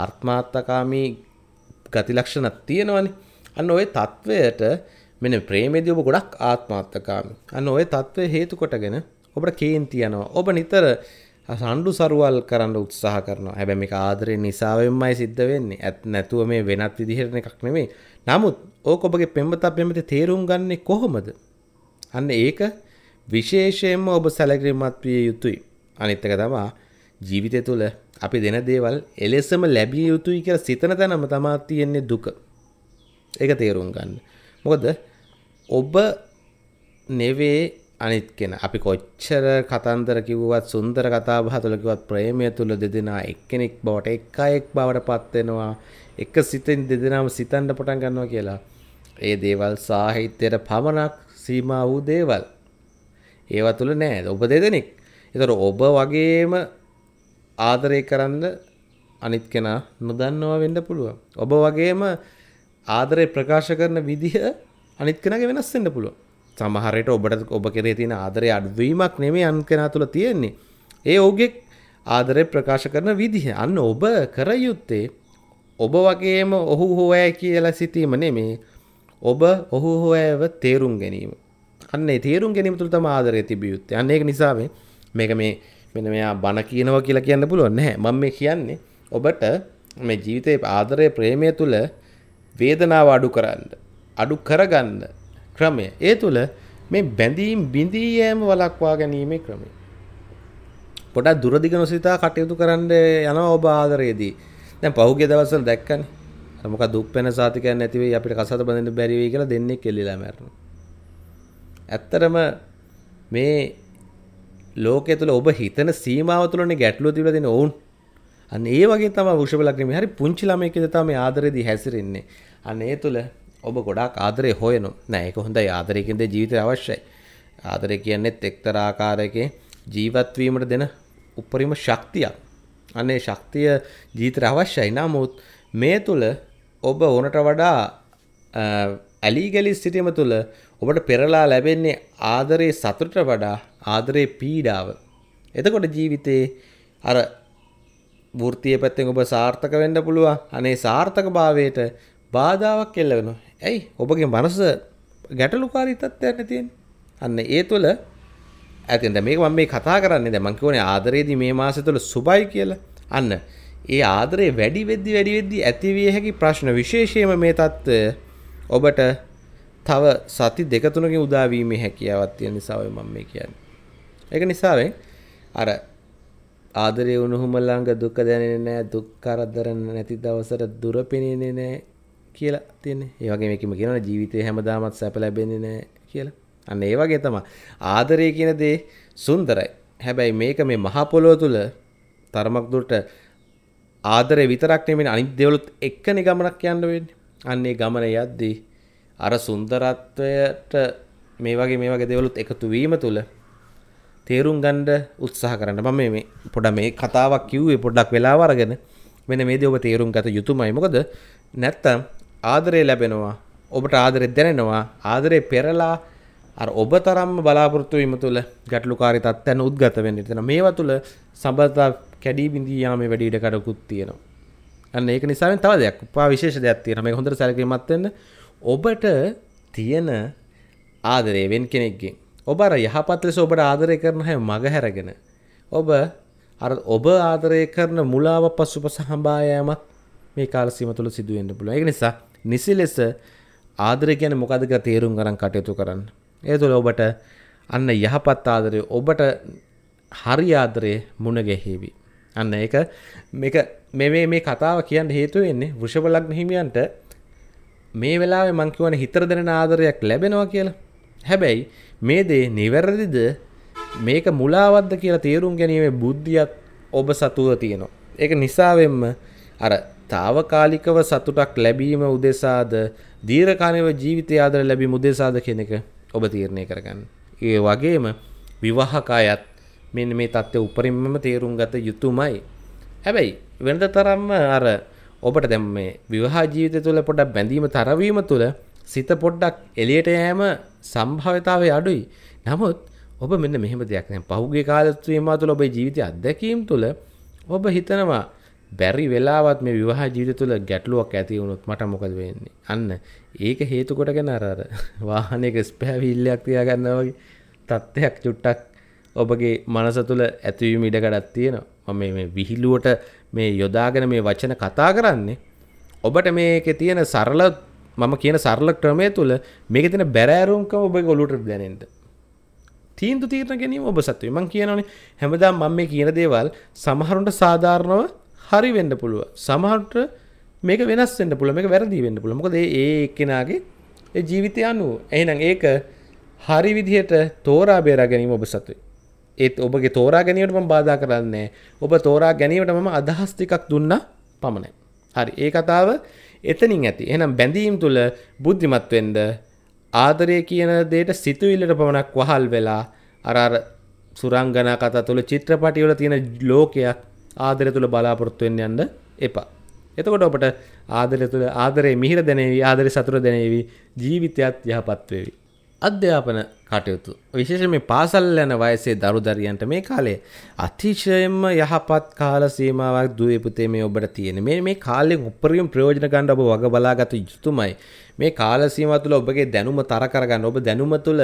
Speaker 1: ආර්ත්මාත්තකාමී ගතිලක්ෂණක් තියෙනවනේ අන්න ඔය තත්ත්වයට මෙන ප්‍රේමේදී ඔබ ගොඩක් ආත්මාත්තකාමී අන්න ඔය තත්ත්වය හේතු කොටගෙන ඔබට කේන්තියනවා ඔබ නිතර සණ්ඩු සරුවල් කරන්න උත්සාහ කරනවා හැබැම එක ආදරය නිසාවෙන්මයි සිද්ධ වෙන්නේ ඇත් නැතුව මේ වෙනත් විදිහරණ එකක් නෙමේ නමුත් ඕක ඔබගේ පෙම්බතා පෙමති තේරුම් ගන්නේ කොහොමද අන්න ඒක විශේෂයෙන්ම ඔබ සැලකිරිමත් විය යුතුයි අනිත්තක තමා ජීවිතය තුළ අපි දෙන දේවල් එලෙසම ලැබිය යුතුයි කියලා සිතන තැනම තමා තියෙන්නේ දුක ඒක තේරුම් ගන්න මොකද ඔබ නෙවේ අනිත් කෙන අපි කොච්චර කතන්දර කිව්වත් සුන්දර කතාබහ තුළ කිව්වත් ප්‍රේමය තුළ දෙදෙනා එක්කෙනෙක් බවට එක එක් බවට පත්වෙනවා එක සිතෙන් දෙදෙනාම සිතන්න පටන් ගන්නවා කියලා. ඒ දේවල් සාහිත්‍යයට පමණක් සීමා වූ දේවල්. ඒවා තුළ නෑ ඔබ දෙදෙනෙක්. ඒතර ඔබ වගේම ආදරය කරන්න අනිත් කෙනා නොදන්නවා වෙන්න පුළුවන්. ඔබ වගේම ආදරය ප්‍රකාශ කරන විදිහ අනිත් කෙනාගේ වෙනස් වෙන්න පුළුවන්. සමහරයට ඔබට ඔබ කෙරේ තියෙන ආදරය අඩුවීමක් නෙමේ අන් කෙනා තුළ තියෙන්නේ. ඒ ඔහුගේ ආදරය ප්‍රකාශ කරන විදිහ අන්න ඔබ කර යුත්තේ ඔබ වගේම ඔහු හොයයි කියලා සිතීම නෙමේ ඔබ ඔහු හොයව තේරුම් ගැනීම. අන්නේ තේරුම් ගැනීම තුළ තම ආදරය තිබිය යුත්තේ. අන්න ඒක නිසා මේක මේ මෙන්න මෙයා බන කියනවා කියලා කියන්න පුළුවන් නැහැ. මම මේ කියන්නේ ඔබට මේ ජීවිතයේ ආදරය ප්‍රේමය තුළ වේදනාව අඩු කරන්න අඩු කරගන්න ක්‍රමය. ඒ තුළ මේ බැඳීම් බිඳී යෑම වළක්වා ගැනීමේ ක්‍රමය. පොඩක් දුරදිග නොසිතා කටයුතු කරන්න යන ඔබ ආදරයේදී. දැන් පහුගිය දවස්වල දැක්කනේ. අර මොකක් දුක් වෙන සාතිකයක් නැති වෙයි අපිට කසාද බඳින්න බැරි වෙයි කියලා දෙන්නේ කෙල්ලිලා මැරෙනවා. ඇත්තටම මේ ලෝකයේ තුල ඔබ හිතන සීමාව තුලනේ ගැටලුව තිබිලා තියෙන ඕන්. අන්න ඒ වගේ තමයි වෘෂභ ලග්නෙ මේ හරි පුංචි ළමයෙක් ඉඳලා තමයි ආදරේදී හැසිරෙන්නේ. අන්න ඒ තුල ඔබ ගොඩාක් ආදරය හොයනු නෑ ඒක හොඳයි ආදරයකින්ද ජීවිතය අවශ්‍යයි ආදරය කියන්නෙත් එක්තරාකාරයකේ ජීවත්වීමට දෙන උපරිම ශක්තියක් අන්නේ ශක්තිය ජීතර අවශ්‍යයි නමුත් මේ තුළ ඔබ ඕනට වඩා ඇලිගලි සිටීම තුළ ඔබට පෙරලා ලැබෙන්නේ ආදරයේ සතුට වඩා ආදරයේ පීඩාව. එතකොට ජීවිතයේ අර වෘත්තිය පැත්තෙන් ඔබ සාර්ථක වෙන්න පුළුවන්. අනේ සාර්ථකභාවයට බාධාවක් එල්ල වෙනවා. ඇයි? ඔබගේ මනස ගැටලුකාරී තත්ත්වයක් නැතිනේ. අන්න ඒ තුළ ඇතින් දැන් මේක මම මේ කතා කරන්නේ දැන් මම කියෝනේ ආදරයේදී මේ මාසය තුළ සුබයි කියලා. අන්න ඒ ආදරේ වැඩි වෙද්දි වැඩි වෙද්දි ඇතිවිය හැකි ප්‍රශ්න විශේෂයෙන්ම මේ தত্ত্বය ඔබට තව සති දෙක තුනකින් උදා වීමේ හැකියාවක් තියෙන නිසා ඔය මම මේ කියන්නේ. ඒක නිසාවෙන් අර ආදරය උණුහුම ළඟ දුක දැනෙන්නේ නැහැ දුක් කරදර නැති දවසට දුර පෙනෙන්නේ නැහැ කියලා තියෙන ඒවගේ එකම කියන ජීවිතය හැමදාමත් සැප ලැබෙන්නේ නෑ කියලා අන්න ඒවගේ තම ආදරය කියන දේ සුන්දරයි හැබැයි මේක මේ මහපොලොව තුළ තරමක් දුරට ආදරය විතරක් නෙමෙයි අනිත් දේවලුත් එක්කනේ ගමනක් යන්න වෙන්නේ අන්නේ ගමන යද්දී අර සුන්දරත්වයට මේ වගේ මේ වගේ දේවලුත් එකතු වීම තුළ තේරුම් ගන්න උත්සාහ කරන්න. මම මේ පොඩ මේ කතාවක් කිව්වේ පොඩ්ඩක් වෙලාව අරගෙන මෙන්න මේ දේ ඔබ තේරුම් ගත යුතුමයි. මොකද නැත්තම් ආදරය ලැබෙනවා ඔබට ආදරෙ දැනෙනවා ආදරේ පෙරලා අර ඔබ තරම්ම බලාපොරොත්තු වීම තුළ ගැටලුකාරී තත්ත්වයන් උද්ගත වෙන්න ඉතන මේවා තුළ සබඳතා කැඩී බිඳී යාමේ වැඩි ඉඩ කඩකුත් තියෙනවා අන්න ඒක නිසාවෙන් තව දෙයක් උපා විශේෂ දෙයක් තියෙනවා මේක හොඳට සැලකීමත් වෙන්න ඔබට තියෙන ආදරය වෙන කෙනෙක්ගෙන් ඔබ අර යහපත් ලෙස ඔබට ආදරය කරන හැම මග හැරගෙන ඔබ අර ඔබ ආදරය කරන මුලාව පසුපස හඹා යෑමත් මේ කාල සීම තුළ සිදු වෙන්න පුළුවන්. ඒක නිසා නිසි ලෙස ආදරය ගැන මොකදක තේරුම් ගරන් කටයුතු කරන්න. ඒ තුළ ඔබට අන්න යහපත් ආදරය ඔබට හරි ආදරයේ මුණගැහේවි. අන්න ඒක මෙවේ මේ කතාව කියන්න හේතු වෙන්නේ වෘෂභලග්න හිමියන්ට මේ වෙලාවේ මං කියවන හිතර දෙන ආදරයක් ලැබෙනවා කියලා. හැබැයි මේ දේ නිවැරදිද මේක මුලාවද්ද කියලා තේරුම් ගැනීමේ බුද්ධියක් ඔබ සතුව තියෙනවා. ඒක නිසාවෙන්ම අර తాවකාලිකව සතුටක් ලැබීම උදෙසාද දීර්ඝකාලීනව ජීවිතය ආදර ලැබීම උදෙසාද කියන එක ඔබ තීරණය කරගන්න. ඒ වගේම විවාහකයත් මෙන්න මේ தත්ත්වය උපරිමම තේරුම් ගත යුතුමයි. හැබැයි වෙනද තරම්ම අර ඔබට දැන් මේ විවාහ ජීවිතය තුළ පොඩක් බැඳීම තරවීම තුළ සිත පොඩ්ඩක් එළියට යෑම සම්භාවිතාවය අඩුයි. නමුත් ඔබ මෙන්න මෙහෙම දෙයක් දැන් පහුගිය කාලය තුළ ඔබේ ජීවිතය අත්දැකීම් තුළ ඔබ හිතනවා බැරි වෙලාවත් මේ විවාහ ජීවිත තුළ ගැටලුවක් ඇති වුණොත් මට මොකද වෙන්නේ අන්න ඒක හේතු කොටගෙන අර අර වාහනයක ස්පෑවිල්ලයක් තියාගන්නා වගේ තත්ත්වයක් චුට්ටක් ඔබගේ මනස තුළ ඇතිවීම ඉඩකඩක් තියෙනවා මම මේ විහිළුවට මේ යොදාගෙන මේ වචන කතා කරන්නේ ඔබට මේකේ තියෙන සරල මම කියන සරල ක්‍රමය තුළ මේකේ තියෙන බැරෑරුම්කම ඔබගේ ඔලුවට දැනෙන්න තීන්දුව තීරණ ගැනීම ඔබ සතුයි මම කියනවනේ හැමදාම මම මේ කියන දේවල් සමහරුන්ට සාධාරණව හරි වෙන්න පුළුව සමහට මේක වෙනස් වෙන්න පුළුව මේක වැරදි වෙන්න පුළුව මොකද ඒ එක්කෙනාගේ ඒ ජීවිතය අනුව එහෙනම් ඒක හරි විදිහට තෝරා බේරා ගැනීම ඔබ සතුයි ඒත් ඔබගේ තෝරා ගැනීමට මම බාධා කරන්නේ ඔබ තෝරා ගැනීමට මම අදහස් ටිකක් දුන්නා පමණයි හරි ඒ කතාව එතනින් ඇති එහෙනම් බැඳීම් තුල බුද්ධිමත් වෙන්න ආදරය කියන දෙයට සිතුවිල්ලට පමණක් වහල් වෙලා අර අර සුරංගනා කතා තුල චිත්‍රපටිවල තියෙන ලෝකයක් ආදරය තුළ බලාපොරොත්තු වෙන්න යන්න එපා. එතකොට ඔබට ආදරය තුළ ආදරේ මිහිර දැනේවි ආදරේ සතුර දැනේවි ජීවිතයත් යහපත් වේවි. අධ්‍යාපන කටයුතු විශේෂයෙන් මේ පාසල් යන වයසේ දරු දරියන්ට මේ කාලේ අතිශයින්ම යහපත් කාල සීමාවක් දුවේ පුතේ මේ ඔබට තියෙන. මේ මේ කාලයෙන් උපරිම ප්‍රයෝජන ගන්න ඔබ වග බලාගත යුතුමයි. මේ කාල සීමාව තුළ ඔබගේ දැනුම තර කරගන්න ඔබ දැනුම තුළ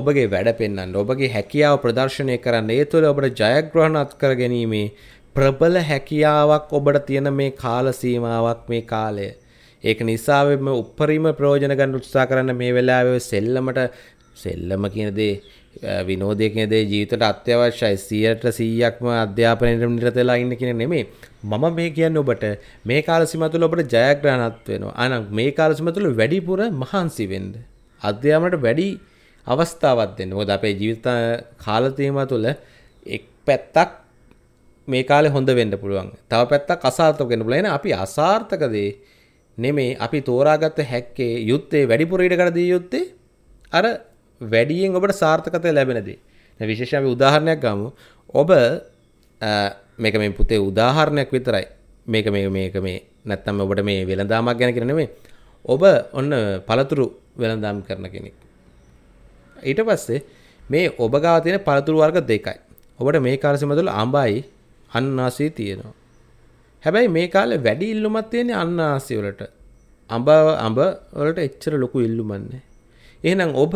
Speaker 1: ඔබගේ වැඩ පෙන්වන්න ඔබගේ හැකියාව ප්‍රදර්ශනය කරන්න ඒ තුළ ඔබට ජයග්‍රහණ අත්කර ගැනීමේ ප්‍රබල හැකියාවක් ඔබට තියෙන මේ කාල සීමාවක් මේ කාලය. ඒක නිසා මේ උපරිම ප්‍රයෝජන ගන්න උත්සාහ කරන්න මේ වෙලාවේ සෙල්ලමට සෙල්ලම කියන දේ විනෝදය කියන දේ ජීවිතයට අත්‍යවශ්‍යයි 100ට 100ක්ම අධ්‍යාපනයේ නිරත වෙලා ඉන්න කියන නෙමෙයි. මම මේ කියන්නේ ඔබට මේ කාල සීමාව තුළ ඔබට ජයග්‍රහණත් වෙනවා. අනං මේ කාල සීමාව තුළ වැඩිපුර මහන්සි වෙන්න. අධ්‍යාපනයට වැඩි අවස්ථාවක් දෙන්න. මොකද අපේ ජීවිත කාල තේමා තුළ එක් පැත්තක් මේ කාලේ හොඳ වෙන්න පුළුවන්. තව පැත්තක් අසාර්ථක වෙන්න පුළුවන්. අපි අසාර්ථක දේ නෙමේ අපි තෝරාගත්ත හැක්කේ යුත්තේ වැඩිපුර ඉඩකට දී යුත්තේ අර වැඩියෙන් ඔබට සාර්ථකත්වය ලැබෙන දේ. දැන් විශේෂයෙන් අපි උදාහරණයක් ගමු. ඔබ මේක මේ පුතේ උදාහරණයක් විතරයි. මේක මේ මේක මේ නැත්තම් ඔබට මේ වෙළඳාමක් ගැන කියන නෙමෙයි. ඔබ ඔන්න පළතුරු වෙළඳාම් කරන කෙනෙක්. ඊට පස්සේ මේ ඔබ ගාව තියෙන පළතුරු වර්ග දෙකයි. ඔබට මේ කාර්යසීමාව තුළ අඹයි අන්නාසී තියෙනවා. හැබැයි මේ කාලේ වැඩි ඉල්ලුමක් තියෙන්නේ අන්නාසී වලට. අඹ අඹ වලට එච්චර ලොකු ඉල්ලුමක් නැහැ. එහෙනම් ඔබ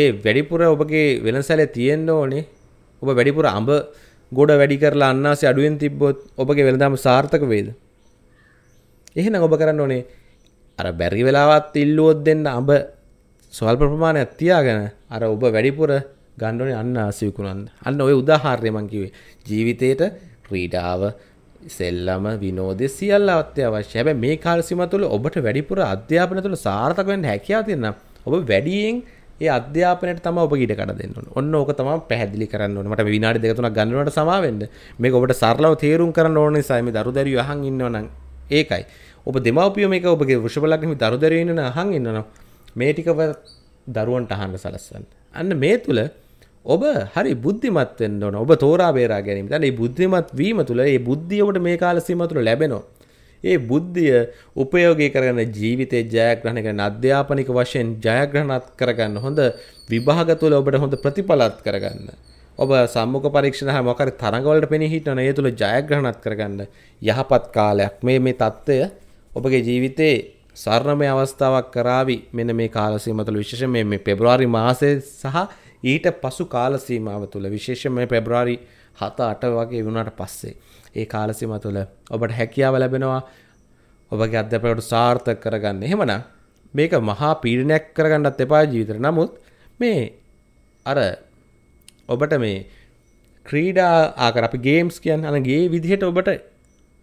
Speaker 1: ඒ වැඩිපුර ඔබගේ වෙනසැලේ තියෙන්න ඕනේ. ඔබ වැඩිපුර අඹ ගොඩ වැඩි කරලා අන්නාසි අඩුවෙන් තිබ්බොත් ඔබගේ වෙළඳාම සාර්ථක වේද? එහෙනම් ඔබ කරන්න ඕනේ අර බැරි වෙලාවත් ඉල්ලුවොත් දෙන්න අඹ සල්ප ප්‍රමාණයක් තියාගෙන අර ඔබ වැඩිපුර ගණ්ඩෝනේ අන්න ආසයකුණන්ද අන්න ඔය උදාහාර්යමන් කිවේ ජීවිතයට ක්‍රීඩාව සෙල්ලම විනෝදය සියල්ල අත්‍ය අවශ්‍ය හැබැයි මේ කාලසීම තුළ ඔබට වැඩිපුර අධ්‍යාපන තුළ සාර්ථක වෙන්න හැකියාව තියෙනවා ඔබ වැඩියෙන් ඒ අධ්‍යාපනයට තම ඔබ ඊට කඩ දෙන්න ඕනේ. ඔන්න ඕක තමයි පැහැදිලි කරන්න ඕනේ. මට විනාඩි දෙක තුනක් ගන්න උනට සමා වෙන්න. මේක ඔබට සරලව තේරුම් කරන්න ඕන නිසා මේ දරුදරියෝ අහන් ඉන්නවනම් ඒකයි. ඔබ දෙමව්පියෝ මේක ඔබගේ වෘෂභ ලග්නෙ දරුදරියෝ ඉන්නවනම් අහන් ඉන්නවනම් මේ ටිකව දරුවන්ට අහන්න සලස්වන්න. අන්න මේ තුල ඔබ හරි බුද්ධිමත් වෙන්න ඕන. ඔබ තෝරා බේරා ගැනීම. දැන් මේ බුද්ධිමත් වීම තුළ මේ බුද්ධිය ඔබට මේ කාල සීමාව තුළ ලැබෙනවා. මේ බුද්ධිය උපයෝගී කරගෙන ජීවිතේ ජයග්‍රහණය කරන අධ්‍යාපනික වශයෙන් ජයග්‍රහණත් කරගන්න හොඳ විභාග තුළ ඔබට හොඳ ප්‍රතිඵලත් කරගන්න. ඔබ සම්මුඛ පරීක්ෂණ හා මොකරි තරඟ වලට පෙනී හිටන ඒ තුළ ජයග්‍රහණත් කරගන්න යහපත් කාලයක්. මේ මේ தত্ত্বය ඔබගේ ජීවිතේ සරණමය අවස්ථාවක් කරાવી මෙන්න මේ කාල සීමාව තුළ විශේෂයෙන් මේ පෙබරවාරි මාසයේ සහ ඊට පසු කාලසීමාව තුළ විශේෂම පෙබ්‍රවාරි හත අට වගේ වුණට පස්සේ ඒ කාලසීම තුළ ඔබට හැකියාව ලැබෙනවා ඔබගේ අධ්‍යපනට සාර්ථක කරගන්න එහෙමන මේක මහා පීඩනයක් කරගන්නත් එපා ජීවිතර නමුත් මේ අර ඔබට මේ ක්‍රීඩා ආකර අපි ගේම්ස් කියන් අනගේ විදිහට ඔබට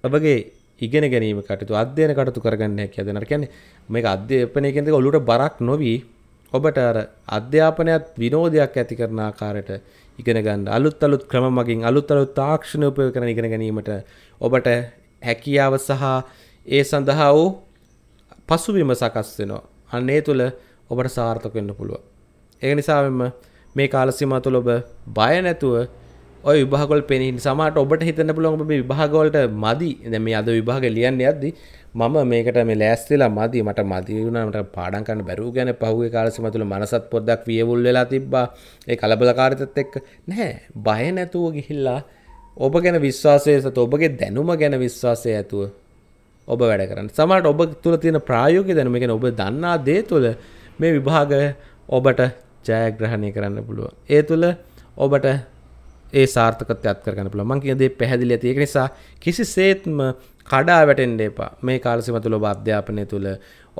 Speaker 1: ඔබගේ ඉගෙන ගැනීම කටතු අධ්‍යයන කටතු කරගන්න හැකි දනට කියන්නේ මේ අධ්‍යපනය කෙනෙක ඔලුට බරක් නොවී ඔබට අර අධ්‍යාපනයත් විනෝදයක් ඇති කරන ආකාරයට ඉගෙන ගන්න අලුත් අලුත් ක්‍රම මගින් අලුත් අලුත් තාක්ෂණ උපයෝග කරන ඉගෙන ගැනීමට ඔබට හැකියාව සහ ඒ සඳහා වූ පසුබිම සකස් වෙනවා. අන්න ඒ තුල ඔබට සාර්ථක වෙන්න පුළුවන්. ඒක නිසා මේ කාල සීමාව තුළ ඔබ බය නැතුව ඔය විභාගොල් පෙනින් සමට ඔබට හිතන්න පුළුවන් මේ විභාගවලට මදි දැන් මේ අද විභාග ලියන්න යද්දි මම මේකට මේ ලෑස්තිලා මදි මට මදි වුණා මට පාඩම් කරන්න බැරුව ගැන පහුගිය කාලෙසම තුල මනසත් පොඩ්ඩක් වියවුල් වෙලා තිබ්බා ඒ කලබලකාරීත්වයත් එක්ක නෑ බය නැතුව ගිහිල්ලා ඔබ ගැන විශ්වාසය සත ඔබගේ දැනුම ගැන විශ්වාසය ඇතුව ඔබ වැඩ කරන්න සමහරට ඔබ තුල තියෙන ප්‍රායෝගික දැනුම කියන්නේ ඔබ දන්නා දේ තුල මේ විභාගය ඔබට ජයග්‍රහණය කරන්න පුළුවන් ඒ තුල ඔබට ඒ සාර්ථකත්වයක් කරගන්න පුළුවන් මං කියන දේ පැහැදිලි ඇති ඒක නිසා කිසිසේත්ම කඩා වැටෙන්න එපා මේ කාලසීම තුළ ඔබ අධ්‍යාපනය තුළ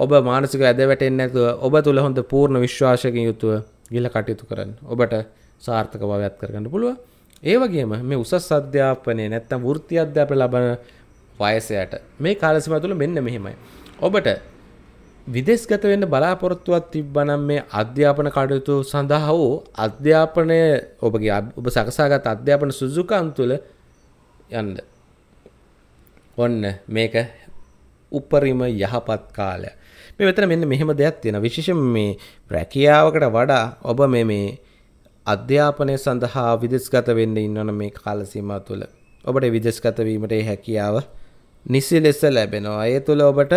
Speaker 1: ඔබ මානසික ඇද වැටෙන්නේ නැතුව ඔබ තුළ හොඳ පූර්ණ විශ්වාසයකින් යුතුව ගිහිල්ලා කටයුතු කරන්න ඔබට සාර්ථක බවයක් කරගන්න පුළුවන් ඒ වගේම මේ උසස් අධ්‍යාපනය නැත්නම් වෘත්ති අධ්‍යාපනය ලබන වයසයට මේ කාලසීම තුළ මෙන්න මෙහෙමයි ඔබට විදෙස්ගත වෙන්න බලාපොරොත්තුවක් තිබ්බනම් මේ අධ්‍යාපන කටයුතු සඳහා වූ අධ්‍යාපනය ඔබගේ ඔබ සකසාගත් අධ්‍යාපන සුසුකම් තුළ යන්න. ඔන්න මේක උපරිම යහපත් කාලය. මේ වෙතන මෙන්න මෙහෙම දෙයක් තියෙන විශේෂයෙන් මේ රැකියාවකට වඩා ඔබ මේ මේ අධ්‍යාපනය සඳහා විදෙස්ගත වෙන්න ඉන්නවන මේ කාල සීමාව තුළ ඔබට විදෙස්ගත වීමට හැකියාව නිසි ලෙස ලැබෙනවා. ඒ තුළ ඔබට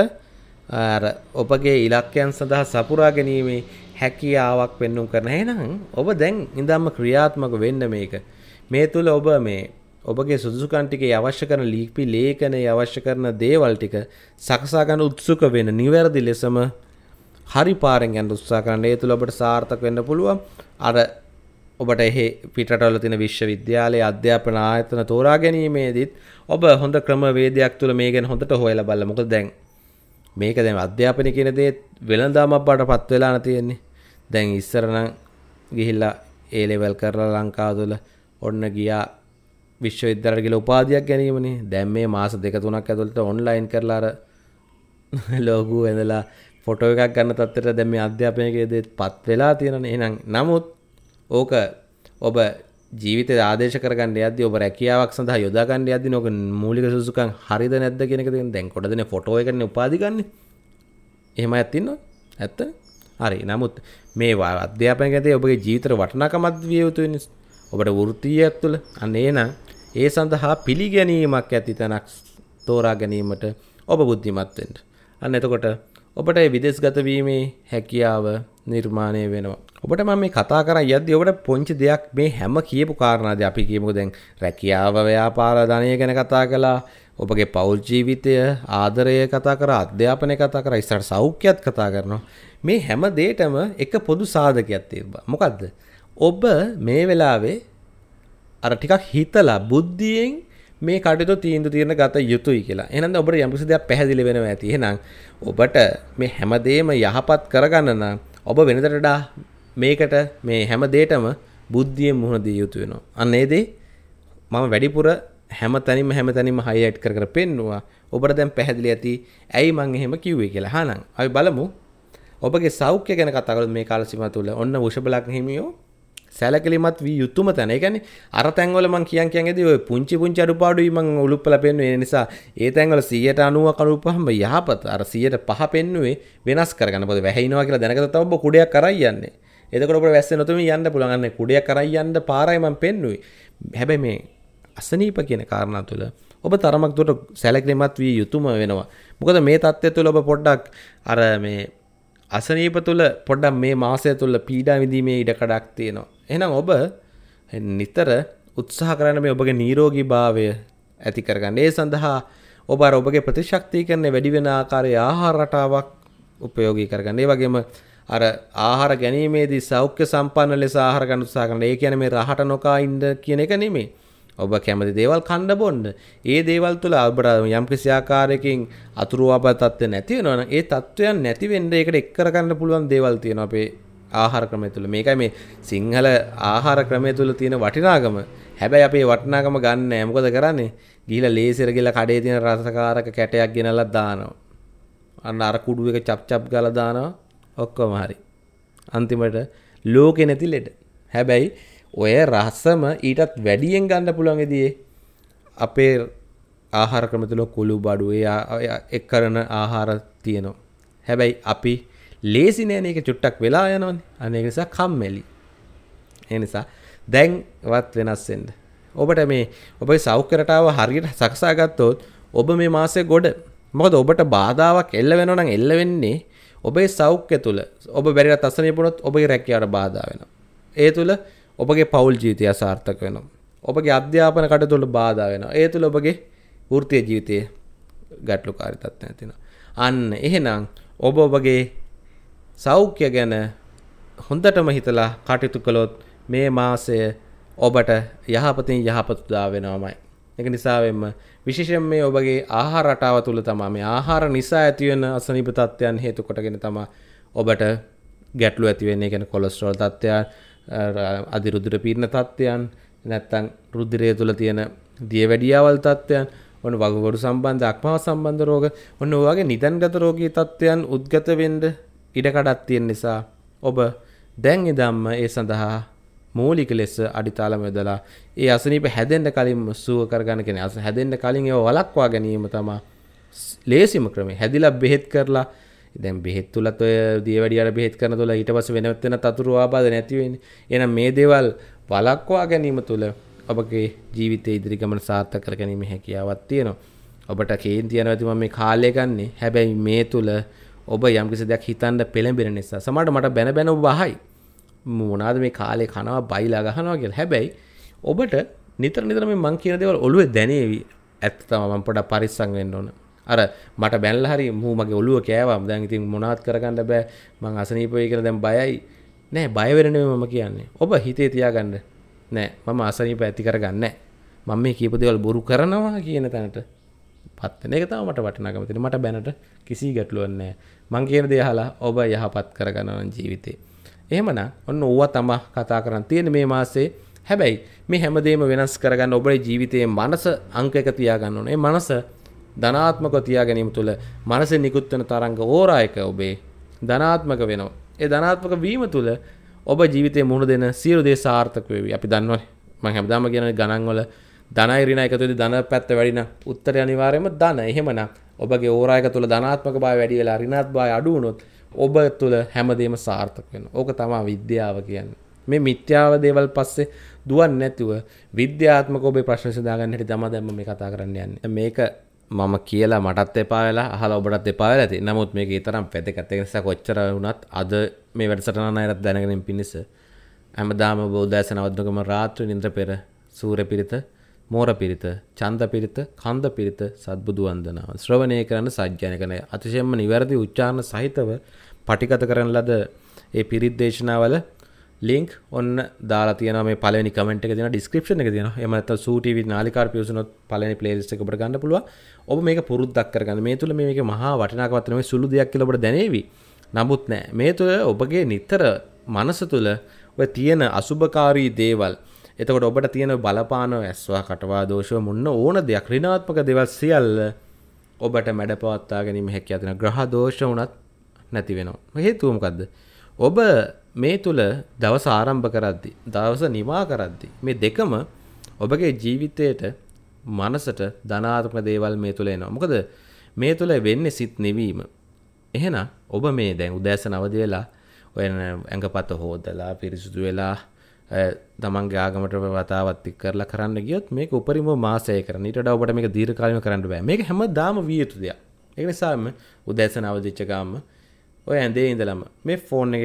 Speaker 1: අර ඔබගේ ඉලක්කයන් සඳහා සපුරා ගැනීමේ හැකියාවක් පෙන්නුම් කරන එහෙනම් ඔබ දැන් ඉඳන්ම ක්‍රියාත්මක වෙන්න මේක මේ තුල ඔබ මේ ඔබගේ සුදුසුකම් ටිකේ අවශ්‍ය කරන ලිපි ලේඛනයේ අවශ්‍ය කරන දේවල් ටික සකසා ගන්න උත්සුක වෙන නිවැරදි ලෙසම හරි පාරෙන් යන්න උත්සාහ කරන්න ඒ තුල ඔබට සාර්ථක වෙන්න පුළුවන් අර ඔබට එහි පිටරටවල තියෙන විශ්වවිද්‍යාලයේ අධ්‍යාපන ආයතන තෝරා ගැනීමේදීත් ඔබ හොඳ ක්‍රමවේදයක් තුල මේ ගැන හොඳට හොයලා බලලා මොකද දැන් මේක දැන් අධ්‍යාපනය කියන දේ වෙළඳාමක් බවට පත් වෙලා තියෙන්නේ. දැන් ඉස්සර නම් ගිහිල්ලා ඒ ලෙවල් කරලා ලංකාව තුළ ඔන්න ගියා විශ්වවිද්‍යාලය කියලා උපාධියක් ගැනීමනේ. දැන් මේ මාස දෙක තුනක් ඇතුළත ඔන්ලයින් කරලා අර ලෝගෝ ඇඳලා ෆොටෝ එකක් ගන්න තත්ත්වයට දැන් මේ අධ්‍යාපනයේ දේත් පත් වෙලා තියෙනනේ. එහෙනම් නමුත් ඕක ඔබ ජීවිත ආදේශ කරගන්න අද ඔබ රැකියාවක් සඳහා යොදාගන්න අද නොක මූලික සුසුකන් හරිද නැද්ද කියනක දැන් කොටදන ෆොටෝ එකන උපාදිගන්න එහෙම ඇත්තින්න ඇත්ත හරි නමුත් මේවා අධ්‍යාපන ඇතේ ඔබගේ ජීතර වටනාකමත් වියයුතු ඔබට වෘතියක් තුළ අන්නේ නම් ඒ සඳහා පිළිගැනීමක් ඇති තැනක් තෝරා ගැනීමට ඔබ බුද්ධිමත්වෙන්ට අන්න එතකොට ඔබට විදෙස් ගතවීමේ හැකියාව නිර්මාණය වෙනවා ඔබට මම මේ කතා කරා යද්දී ඔබට පොන්චි දෙයක් මේ හැම කියපු කාරණාද අපි කියමුකෝ දැන් රැකියාව ව්‍යාපාර ධනය ගැන කතා කළා ඔබගේ පෞල් ජීවිතය ආදරය කතා කරා අධ්‍යාපනය කතා කරා ඉස්සරහට සෞඛ්‍යයත් කතා කරනවා මේ හැම දෙයකම එක පොදු සාධකයක් තිබ්බා මොකද්ද ඔබ මේ වෙලාවේ අර ටිකක් හිතලා බුද්ධියෙන් මේ කටයුතු තීන්දුව తీරන ගත යුතුයි කියලා. එහෙනම් ඔබට යම්කිසි දෙයක් පැහැදිලි වෙනවා ඇති. එහෙනම් ඔබට මේ හැමදේම යහපත් කරගන්න නම් ඔබ වෙනදට වඩා මේකට මේ හැම දෙයකම බුද්ධියෙන් මුහුණ දිය යුතු වෙනවා. අන්න ඒ දේ මම වැඩිපුර හැම තැනින්ම හැම තැනින්ම හයිලයිට් කර කර පෙන්නවා. ඔබට දැන් පැහැදිලි ඇති ඇයි මං එහෙම කිව්වේ කියලා. හානම් අපි බලමු. ඔබගේ සෞඛ්‍ය ගැන කතා කරමු මේ කාල සීමාව තුළ. ඔන්න වෘෂභලග්න හිමියෝ සැලකිලිමත් විය යුතුම තැන. ඒ කියන්නේ අර තැන්වල මං කියන් කියන්ගේදී ඔය පුංචි පුංචි අඩුපාඩුයි මං උලුප්පලා පෙන්නුවේ. ඒ නිසා ඒ තැන්වල 90ක් අනුපහම යහපත අර 105 පෙන්නුවේ වෙනස් කරගන්න. මොකද වැහිනවා කියලා දැනගත්තම ඔබ කුඩයක් කරයි යන්නේ. එතකොට වැස්ස නොතුම යන්න පුළගන්න කුඩිය කරයන්න පාරයිමන් පෙන්නුයි හැබැ මේ අසනීප කියන කාරණා තුළ ඔබ තරමක් දුට සැලක්නෙමත් වී යුතුම වෙනවා මොකද මේ තත්ත්වය තුළ ඔබ පොඩ්ඩක් අර මේ අසනීප තුළ පොඩ්ඩක් මේ මාසය තුළ පීඩා විඳීමේ ඉඩකඩක් තියෙනවා එහෙනම් ඔබ නිතර උත්සාහ කරන්න මේ ඔබගේ නීරෝගී භාවය ඇති කරගන්න ඒ සඳහා ඔබ අර ඔබගේ ප්‍රතිශක්තිකරණය වැඩි වෙන ආකාරයේ ආහාර රටාවක් උපයෝගී කරගන්න ඒ වගේම අර ආහාර ගැනීමේදී සෞඛ්‍ය සම්පන්න ලෙස ආහාර ගන්න උත්සාහ කරන. ඒ කියන්නේ මේ රහට නොකා ඉන්න කියන එක නෙමෙයි. ඔබ කැමති දේවල් කන්න බොන්න. ඒ දේවල් තුළ ඔබට යම්කිසි ආකාරයකින් අතුරු අප තත්ත්ව නැති වෙනවනම් ඒ තත්ත්වයන් නැති වෙන්න ඒකට එක් කරගන්න පුළුවන් දේවල් තියෙනවා අපේ ආහාර ක්‍රමය තුළ. මේකයි මේ සිංහල ආහාර ක්‍රමය තුළ තියෙන වටිනාකම. හැබැයි අපේ වටිනාකම ගන්න නැහැ. මොකද කරන්නේ? ගිහිලා ලේසර් ගිහිලා කඩේ තියෙන රසකාරක කැටයක් ගෙනල්ලා දානවා. අන්න අර කුඩු එක චප් චප් ගාලා දානවා. ඔක්කොම හරි. අන්තිමට ලෝකෙ නැති ලෙඩ. හැබැයි ඔය රහසම ඊටත් වැඩියෙන් ගන්න පුළුවන් ඉදියේ අපේ ආහාර ක්‍රම තුල කුළු බඩු ඒ එක් කරන ආහාර තියෙනවා. හැබැයි අපි ලේසි නෑනේ ඒක චුට්ටක් වෙලා යනවනේ. අනේ ඒ නිසා කම්මැලි. ඒ නිසා දැන්වත් වෙනස් වෙන්න. ඔබට මේ ඔබේ සෞඛ්‍ය රටාව හරියට සකසා ගත්තොත් ඔබ මේ මාසේ ගොඩ. මොකද ඔබට බාධාවක් එල්ල වෙනවා නම් එල්ල වෙන්නේ ඔබේ සෞඛ්‍ය තුළ ඔබ බැරිට අසනීපුණොත් ඔබේ රැකියාවට බාධා වෙනවා. ඒ තුළ ඔබගේ පෞල් ජීවිතය අසාර්ථක වෙනවා. ඔබගේ අධ්‍යාපන කටයුතු වල බාධා වෙනවා. ඒ තුළ ඔබගේ වෘත්තීය ජීවිතයේ ගැටලුකාරී තත්ත්වයක් ඇතිවෙනවා. අන්න එහෙනම් ඔබ ඔබගේ සෞඛ්‍ය ගැන හොඳටම හිතලා කටයුතු කළොත් මේ මාසය ඔබට යහපතින් යහපත් උදා වෙනවමයි. ඒක නිසාවෙන්ම විශේෂයෙන් මේ ඔබගේ ආහාර රටාව තුළ තමා මේ ආහාර නිසා ඇතිවෙන අසනීප තත්ත්වයන් හේතු කොටගෙන තමා ඔබට ගැටලු ඇති වෙන්නේ කියන්නේ කොලෙස්ටරෝල් තත්ත්වයන් අධිරුධිර පීඩන තත්ත්වයන් නැත්තම් රුධිරය තුළ තියෙන දියවැඩියාවල් තත්ත්වයන් ඔන්න වගවරු සම්බන්ධ අක්මාව සම්බන්ධ රෝග ඔන්න ඔය වගේ නිදන්ගත රෝගී තත්ත්වයන් උද්ගත වෙන්න ඉඩකඩක් තියෙන නිසා ඔබ දැන් ඉදම්ම ඒ සඳහා මූලික ලෙස අඩිතාලම යොදලා ඒ අසනීප හැදෙන්න කලින් සුව කරගන්න කෙන අස හැදෙන්න කලින් ඒව වළක්වා ගැනීම තමයි ලේසිම ක්‍රමය. හැදිලා බෙහෙත් කරලා දැන් බෙහෙත් තුලත් ඔය දියවැඩියට බෙහෙත් කරන තුල ඊට පස්සේ වෙනත් වෙනත් අතුරු ආබාධ නැති වෙන්නේ. එහෙනම් මේ දේවල් වළක්වා ගැනීම තුල ඔබගේ ජීවිතයේ ඉදිරි ගමන සාර්ථක කර ගැනීමේ හැකියාවක් තියෙනවා. ඔබට කේන්ති යනවා ඇති මම මේ කාලය ගන්නෙ. හැබැයි මේ තුල ඔබ යම්කිසි දෙයක් හිතන්න පෙළඹෙන නිසා සමහරවිට මට බැන බැන ඔබ අහයි. මොනාද මේ කාලේ කනවා බයිලා ගහනවා කියලා හැබැයි ඔබට නිතර නිතර මේ මං කියන දේවල් ඔළුවේ දැනේවි ඇත්ත තමයි මම පොඩක් පරිස්සම් වෙන්න ඕන අර මට බැනලා හරි මූ මගේ ඔළුව කෑවා දැන් ඉතින් මොනවත් කරගන්න බෑ මං අසනීප වෙයි කියලා දැන් බයයි නෑ බය වෙන්න නෙමෙයි මම කියන්නේ ඔබ හිතේ තියාගන්න නෑ මම අසනීප ඇති කරගන්නේ නෑ මම මේ කියපු දේවල් බොරු කරනවා කියන තැනට පත් වෙන එක තමයි මට වටිනාකම තියෙන්නේ මට බැනට කිසි ගැටලුවක් නෑ මං කියන දේ අහලා ඔබ යහපත් කරගන්නවා ජීවිතේ එහෙමනම් ඔන්න ඕවා තමයි කතා කරන් තියෙන්නේ මේ මාසේ. හැබැයි මේ හැමදේම වෙනස් කරගන්න ඔබේ ජීවිතයේ මනස අංක එක තියාගන්න ඕනේ. මනස ධනාත්මකව තියා ගැනීම තුළ මනසේ නිකුත් වෙන තරංග ඕරා එක ඔබේ ධනාත්මක වෙනවා. ඒ ධනාත්මක වීම තුළ ඔබ ජීවිතේ මුහුණ දෙන සියලු දේ සාර්ථක වේවි. අපි දන්නවනේ. මම හැමදාම කියන්නේ ගණන් වල ධනයි ඍණ එකතු වෙද්දී ධන පැත්ත වැඩි නම් උත්තරය අනිවාර්යයෙන්ම ධන. එහෙමනම් ඔබගේ ඕරා එක තුළ ධනාත්මක භාවය වැඩි වෙලා ඍණාත්මක භාවය අඩු වුණොත් ඔබ තුළ හැමදේම සාර්ථක වෙන ඕක තමා විද්‍යාව කියන්න මේ මිත්‍යාව දේවල් පස්සේ දුවන් නැතිව විද්‍යාත්මක ඔබේ ප්‍රශ්න සදාගන්න හට තම දැම මේ කතා කරන්න යන්න මේක මම කියලා මටත් එපා වෙලා අහලා ඔබටත් එපා වෙලා ඇති නමුත් මේක තරම් වැදගත් ඒ නිසා කොච්චර වුණත් අද මේ වැඩසටහන අයත් දැනගෙන පිණිස හැමදාම බෝධාසන අවධනකම රාත්‍රී නින්ද්‍ර පෙර සූර්ය පිරිත මෝර පිරිත, ඡන්ද පිරිත, කන්ද පිරිත, සත්බුදු වන්දනාව ශ්‍රවණය කරන සජ්ජනකන අතිශයම නිවැරදි උච්චාරණ සහිතව පටිගත කරන ලද ඒ පිරිත් දේශනාවල ලිංක් ඔන්න දාලා තියෙන මේ පළවෙනි කමෙන්ට් එක දෙන ඩිස්ක්‍රිප්ෂන් එක දෙනවා. එහෙම නැත්නම් සූටි වි නාලිකාර පියුසනොත් පළවෙනි ප්ලේලිස්ට් එක ඔබට ගන්න පුළුවන්. ඔබ මේක පුරුද්දක් කරගන්න. මේ තුල මේකේ මහා වටිනාකමක් තියෙන මේ සුළු දෙයක් කියලා ඔබට දැනේවි. නමුත් නෑ. මේ තුල ඔබගේ නිතර මනස තුල ඔය තියෙන අසුබකාරී දේවල් එතකොට ඔබට තියෙන බලපාන ඇස්වා කටවා දෝෂව මුන්න ඕන දෙයක් ඍණාත්මක දේවල් සියල්ල ඔබට මැඩ පවත්වා ගැනීම හැකියාව තියෙන ග්‍රහ දෝෂ වුණත් නැති වෙනවා. හේතුව මොකද්ද? ඔබ මේ තුල දවස ආරම්භ කරද්දි, දවස නිමා කරද්දි මේ දෙකම ඔබගේ ජීවිතයට මනසට ධනාත්මක දේවල් මේ තුල එනවා. මොකද මේ තුල වෙන්නේ සිත් නිවීම. එහෙනම් ඔබ මේ දැන් උදෑසන අවදි වෙලා ඔය ඇඟපත හොදලා පිරිසුදු වෙලා තමන් ගාගමට වතාවත්තික් කරලා කරන්න ගියොත් මේ උපරිම මාසය කරන ට ඔබට මේ දීරකාලම කරන්න බෑ මේ හැම දාම වියතු දෙයක් එකනිසාම උදැසන අවදිච්චකාම ඔය ඇඳේ ඉඳලම මේ ෆෝන් එක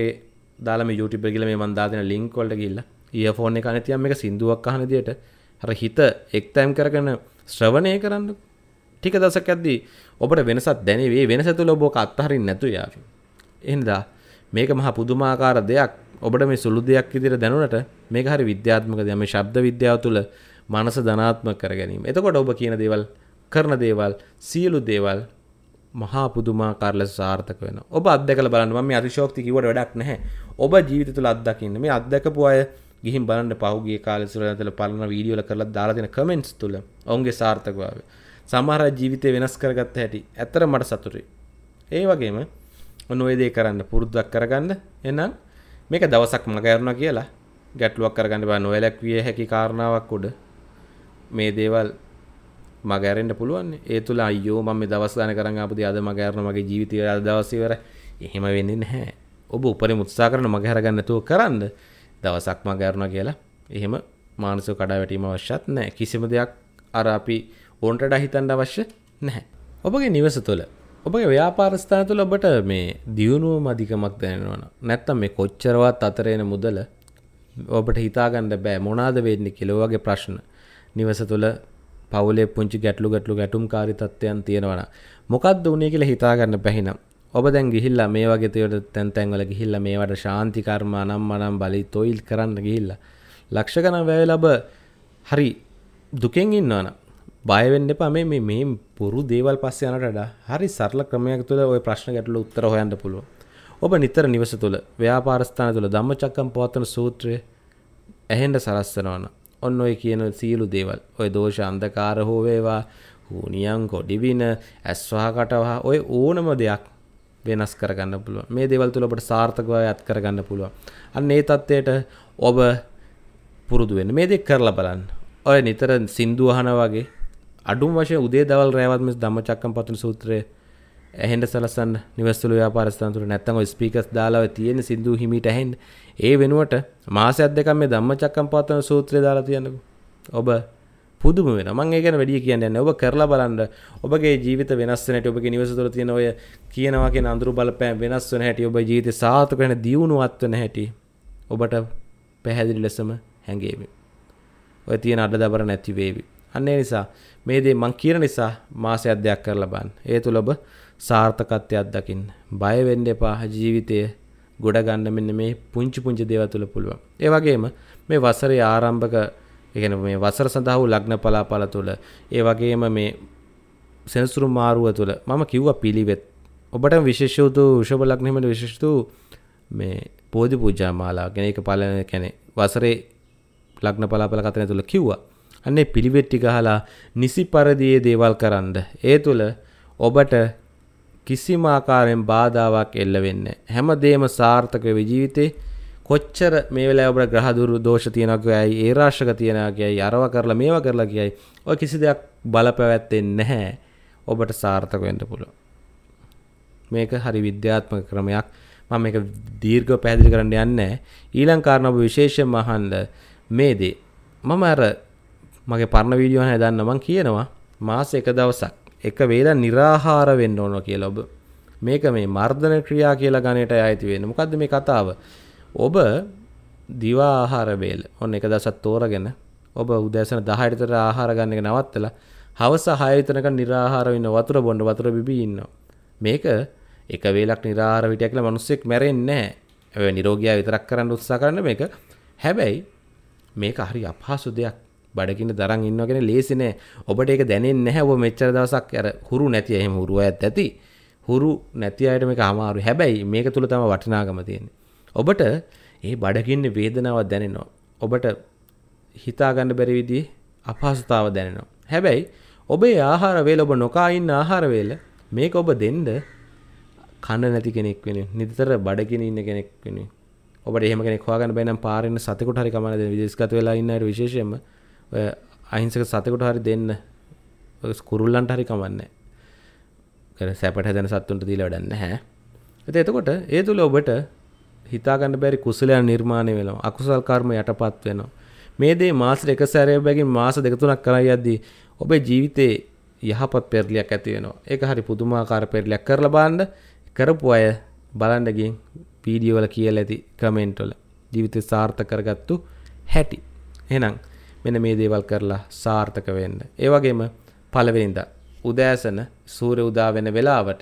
Speaker 1: දාලම යුටි පගල මේ මන්දාදන ලිංකොල්ට ගිල්ල ඒ ෆෝන් එක අනතියම් එක සිින්දුවක් අහන දියට හර හිත එක්තෑම් කරගන ශ්‍රවණය කරන්න ටික දසක් ඇද්දී ඔබට වෙනසත් දැනවේ වෙනසතු ලොබෝක අත්තහරින් නැතු යාවි එන්දා මේක මහ පුදුමාකාර දෙයක් ඔබට මේ සුළු දෙයක් විදිහට දැනුණට මේක හරි විද්‍යාත්මක දෙයක්. මේ ශබ්ද විද්‍යාව තුළ මනස ධනාත්මක කර ගැනීම. එතකොට ඔබ කියන දේවල් කරන දේවල් සියලු දේවල් මහා පුදුමාකාර ලෙස සාර්ථක වෙනවා. ඔබ අත්දැකලා බලන්න මම මේ අතිශෝක්ති කිව්වට වැඩක් නැහැ. ඔබ ජීවිත තුළ අත්දකින්න මේ අත්දැකපු අය ගිහින් බලන්න පහුගිය කාලේ සුරල ඇතුළ පලන වීඩියෝ වල කරලා දාලා දෙන කමෙන්ට්ස් තුල ඔවුන්ගේ සාර්ථකභාවය. සමහර අය ජීවිතේ වෙනස් කරගත්ත හැටි ඇත්තට මට සතුටුයි. ඒ වගේම ඔන්න ඔය දේ කරන්න පුරුද්දක් කරගන්න. එහෙනම් මේක දවසක් මගහැරුණා කියලා ගැටලුවක් කරගන්න බෑ නොයලක් විය හැකි කාරණාවක් උඩ මේ දේවල් මගහැරෙන්න පුළුවන් ඒ තුල අයියෝ මම මේ දවස් ගන්න කරන් ආපු දේ අද මගහැරන මගේ ජීවිතය අද දවස් ඉවරයි එහෙම වෙන්නේ නැහැ ඔබ උපරිම උත්සාහ කරන මගහැරගන්න නැතුව කරන්න දවසක් මගහැරුණා කියලා එහෙම මානසික කඩාවැටීම අවශ්‍යත් නැහැ කිසිම දෙයක් අර අපි ඕන්ටට හිතන්න අවශ්‍ය නැහැ ඔබගේ නිවස තුළ ඔබගේ ව්‍යාපාරස්ථාන තුළ ඔබට මේ දියුණුව මධිකමක් දැනෙනවන නැත්තම් මේ කොච්චරවත් අතරෙන මුදල ඔබට හිතාගන්න බෑ මොනාද වෙන්නේ කියලා වගේ ප්‍රශ්න නිවස තුළ පවුලේ පුංචි ගැටලු ගැටලු ගැටුම් කාරි තත්ත්වයන් තියෙනවන මොකක්ද වුණේ කියලා හිතාගන්න බැහිනම් ඔබ දැන් ගිහිල්ලා මේ වගේ තියට තැන් තැන්වල ගිහිල්ලා මේවට ශාන්ති කර්ම අනම් මනම් බලි තොইল කරන්න ගිහිල්ලා ලක්ෂ ගණන් වැය ලැබ හරි දුකෙන් ඉන්නවනම් බයවෙන්න එපා මේ මේ මේ පුරු දේවල් පස්සේ යනට වඩා හරි සරල ක්‍රමයක් තුළ ওই ප්‍රශ්න ගැටළු උත්තර හොයන්න පුළුවන් ඔබ නිතර නිවස තුළ ව්‍යාපාරස්ථාන තුළ ධම්මචක්කම් පවත්වන සූත්‍රය ඇහෙන්න සලස්සනවන ඔන්න ඔය කියන සියලු දේවල් ඔය දෝෂ අන්ධකාර හෝ වේවා හූනියන් කොඩිවින ඇස්වාහකටවා ඔය ඕනම දෙයක් වෙනස් කරගන්න පුළුව මේ දෙවල් තුළ ඔබට සාර්ථකව ඇත් කරගන්න පුළුව අන්න ඒ තත්ත්වයට ඔබ පුරුදු වෙන්න මේ දෙක් කරලා බලන්න ඔය නිතර සින්දු අහන වගේ අඩුම් වශය උදේ දවල් රෑවත්ම දම්මචක්කම් පතුන සූත්‍රය ඇහෙන්ට සලසන් නිවස්සල ්‍යාපාරස්ථාන්තුර නැත්තම ස්පිකස් දාලාව තියෙන සිින්දු හිමිට ඇහෙන් ඒ වෙනුවට මාසයක් දෙක මේ දම්මචක්කම් පාතන සූත්‍රය දාලා තියන්නක ඔබ පුදුම වෙන මං ඒකන වැඩිය කියන්න ඔබ කරලා බලන්න ඔබගේ ජීවිත වෙනස්සනට ඔබ නිවසතුර තියෙන ඔය කියනවාගේ අඳුරු බලපෑම් වෙනස් වන හැටි ඔබ ජීවිත සාතු කන දියුණුවත්වන හැටි ඔබට පැහැදිලි ලෙසම හැඟේවි ඔය තියෙන අඩ දබර නැතිවේවි අන්නේ නිසා මේ දේ මං කියන නිසා මාසයක් දෙයක් කරලා බලන්න. ඒ තුල ඔබ සාර්ථකත්වයක් දකින්න. බය වෙන්න එපා. ජීවිතය ගොඩ ගන්න මෙන්න මේ පුංචි පුංචි දේවල් තුල පුළුවන්. ඒ වගේම මේ වසරේ ආරම්භක එකන මේ වසර සඳහා වූ ලග්න පලාපල තුළ ඒ වගේම මේ සෙනසුරු මාරුව තුළ මම කිව්වා පිළිවෙත් ඔබට විශේෂවතු ෂභ ලග්නීමට විශේෂතු මේ පෝධි පූජා මාලා ගැන එක පල කැනෙ වසරේ ලග්න පලාපල කතන තුළ කිව්වා අන්නේ පිළිවෙට්ටි ගහලා නිසි පරිදියේ දේවල් කරන්න. ඒ තුළ ඔබට කිසිම ආකාරයෙන් බාධාවක් එල්ල වෙන්නේ හැමදේම සාර්ථක වෙවි ජීවිතේ කොච්චර මේ වෙලාවේ ඔබට ග්‍රහ දුරු දෝෂ තියනවා කියයි ඒ රාශක තියනවා කියයි අරව කරලා මේවා කරලා කියයි ඔය කිසි දෙයක් බලපෑවැත්තේ නැහැ ඔබට සාර්ථක වෙන්න පුළුවන් මේක හරි විද්‍යාත්මක ක්‍රමයක් මම මේක දීර්ඝව පැහැදිලි කරන්න යන්නේ ඊළඟ කාරණාව විශේෂයෙන්ම අහන්න මේ දේ මම අර මගේ පරණ වීඩියෝ හැදන්න මං කියනවා මාස එක දවසක් එක වේලා निराහාර වෙන්න ඕන කියලා ඔබ මේක මේ මර්ධන ක්‍රියා කියලා ගණයට අයිති වෙන්නේ මොකද්ද මේ කතාව ඔබ දිවා ආහාර වේල ඔන්න එක දවසක් තෝරගෙන ඔබ උදෑසන 10ට විතර ආහාර ගන්න එක නවත්තලා හවස 6 වෙනක निराහාර වෙන්න වතුර බොන්න වතුර බිබී ඉන්නවා මේක එක වේලක් निराහාර හිටියා කියලා මිනිස්සෙක් මැරෙන්නේ නැහැ ඒ නිරෝගියා විතරක් කරන්න උත්සාහ කරන මේක හැබැයි මේක හරි අපහසු දෙයක් බඩකින්න දරන් ඉන්නගෙන ලේසිනෑ ඔබට ඒක දැනෙන් නැහැ ඔබ මෙච්චර දවසක් අර හුරු නැති එහෙම හුරුව ඇත් ඇති හුරු නැති අයට මේක අමාරු හැබැයි මේක තුළ තම වටිනාගම තියෙන ඔබට ඒ බඩකින්න වේදනාවක් දැනෙනවා ඔබට හිතාගන්න බැරි විදිහ අපහසුතාව දැනෙනවා හැබැයි ඔබේ ආහාර වේල ඔබ නොකා ඉන්න ආහාර වේල මේක ඔබ දෙන්න කන නැති කෙනෙක් වෙන නිතර බඩගෙන ඉන්න කෙනෙක් වෙන ඔබට එහෙම කෙනෙක් හොයාගන්න බැනම් පාරෙන් සතෙකුට හරි කමක් නැහැ විදේශගත වෙලා ඉන්න අය විශේෂයෙන්ම අහිංසක සතකට හරි දෙන්න ස්කුරුල්ලන්ට හරි කමන්න සැපට හැදැන සත්තුන්ට දීල වැඩන්න හැ ඇති එතකොට ඒ තුළ ඔබට හිතාගන්න බැරි කුසලයන් නිර්මාණය වෙනවා අකුසල් කර්ම යටපත් වෙනවා මේ දේ මාසට එක සැරේ බැගින් මාස දෙක තුනක් කරා යද්දී ඔබේ ජීවිතේ යහපත් පෙරලියක් ඇති වෙනවා ඒක හරි පුදුමාකාර පෙරලියක් කරලා බලන්න කරපු අය බලන්න ගින් වීඩියෝ වල කියලා ඇති කමෙන්ට් වල ජීවිතේ සාර්ථක කරගත්තු හැටි එහෙනම් මෙන්න මේ දේවල් කරලා සාර්ථක වෙන්න. ඒ වගේම පළවෙනිදා උදෑසන සූර්ය උදා වෙන වෙලාවට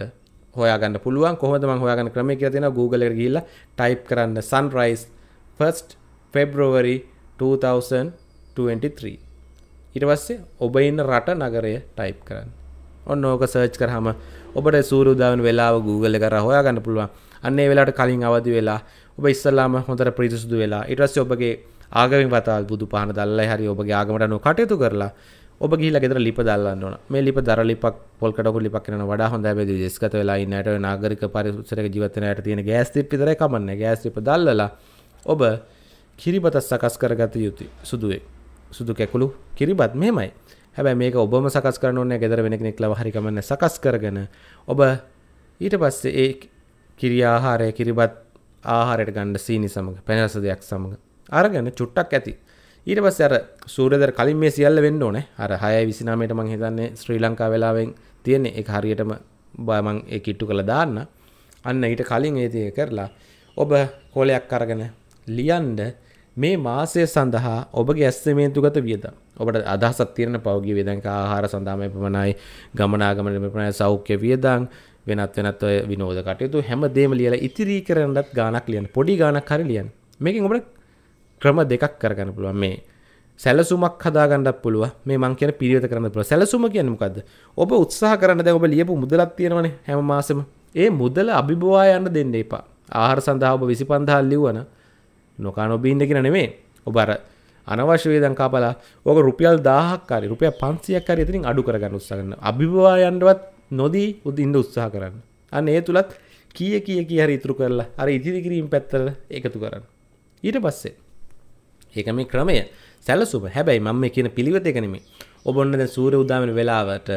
Speaker 1: හොයාගන්න පුළුවන් කොහොමද මම හොයාගන්න ක්‍රමය කියලා තියෙනවා Google එකට ගිහිල්ලා type කරන්න sunrise 1st February 2023 ඊට පස්සේ ඔබ ඉන්න රට නගරය type කරන්න. ඔන්න ඕක search කරාම ඔබට සූර්ය උදා වෙන වෙලාව Google එකට හොයාගන්න පුළුවන්. අන්න ඒ වෙලාවට කලින් අවදි වෙලා ඔබ ඉස්සලාම හොඳට පිරිසිදු වෙලා ඊට පස්සේ ඔබගේ ආගමික වතාවත් බුදු පහන දැල්ලයි හරි ඔබගේ ආගමට අනුව කටයුතු කරලා ඔබ ගිහිල්ලා ගෙදර ලිප දාලන්න ඕන. මේ ලිප දර ලිපක් පොල් කඩකුළු ලිපක් කරන වඩා හොඳයි බෙද විදේශගත වෙලා ඉන්න ඇයට නාගරික පරිසරයක ජීවත් වෙන ඇයට තියෙන ගෑස් ටිප් විතරයි කමන්නේ. ගෑස් ටිප් දැල්ලලා ඔබ කිරිබත සකස් කරගත යුතුයි. සුදුවේ. සුදු කැකුළු කිරිබත් මෙහෙමයි. හැබැයි මේක ඔබම සකස් කරන්න ඕනේ ගෙදර වෙන කෙනෙක් ලව හරි කමන්නේ සකස් කරගෙන ඔබ ඊට පස්සේ ඒ කිරි ආහාරය කිරිබත් ආහාරයට ගන්න සීනි සමග පැනරස දෙයක් සමග අරගන්න චුට්ටක් ඇති ඊට පස්ස අර සූරදර කලින් මේ සියල්ල වෙන්න ඕනේ අර හය විසිනාමයට මං හිතන්නේ ශ්‍රී ලංකා වෙලාවෙන් තියෙන්නේ එක හරියටම බයමං ඒ කිට්ටු කළ දාන්න අන්න ඊට කලින් ඒතිය කරලා ඔබ කොලයක් අරගෙන ලියන්ඩ මේ මාසය සඳහා ඔබගේ ඇස්සමේන්තුගත වියද ඔබට අදහසත් තිරන පෞගගේ වෙදක ආහාර සඳහම එපමණයි ගමනාගමන මෙපනය සෞඛ්‍ය වියදං වෙනත් වෙනත් විනෝද කටයුතු හැම දේම ලියලා ඉතිරී කරන්නත් ගානක් ලියන්න පොඩි ගානක් හරි ලියන්න මේකින් ඔබට ක්‍රම දෙකක් කරගන්න පුළුවන් මේ සැලසුමක් හදාගන්නත් පුළුව මේ මං කියන පිරිවෙත කරන්න පුළුවන් සැලසුම කියන්නේ මොකද්ද ඔබ උත්සාහ කරන්න දැන් ඔබ ලියපු මුදලක් තියෙනවනේ හැම මාසෙම ඒ මුදල අභිබවා යන්න දෙන්න එපා ආහාර සඳහා ඔබ 25000 ලියවන නොකා නොබී ඉන්න කියලා නෙමෙයි ඔබ අර අනවශ්‍ය වේදන් කාපලා ඕක රුපියල් 1000ක් හරි රුපියල් 500ක් හරි එතනින් අඩු කරගන්න උත්සාහ කරන්න අභිබවා යන්නවත් නොදී ඉන්න උත්සාහ කරන්න අන්න ඒ තුලත් කීය කීය කී හරි ඉතුරු කරලා අර ඉදිරි කිරීම පැත්තට එකතු කරන්න ඊට පස්සේ ඒක මේ ක්‍රමය සැලසුම හැබැයි මම මේ කියන පිළිවෙත ගැනීම ඔබ ඔන්න දැන් සූර්ය උදා වෙන වෙලාවට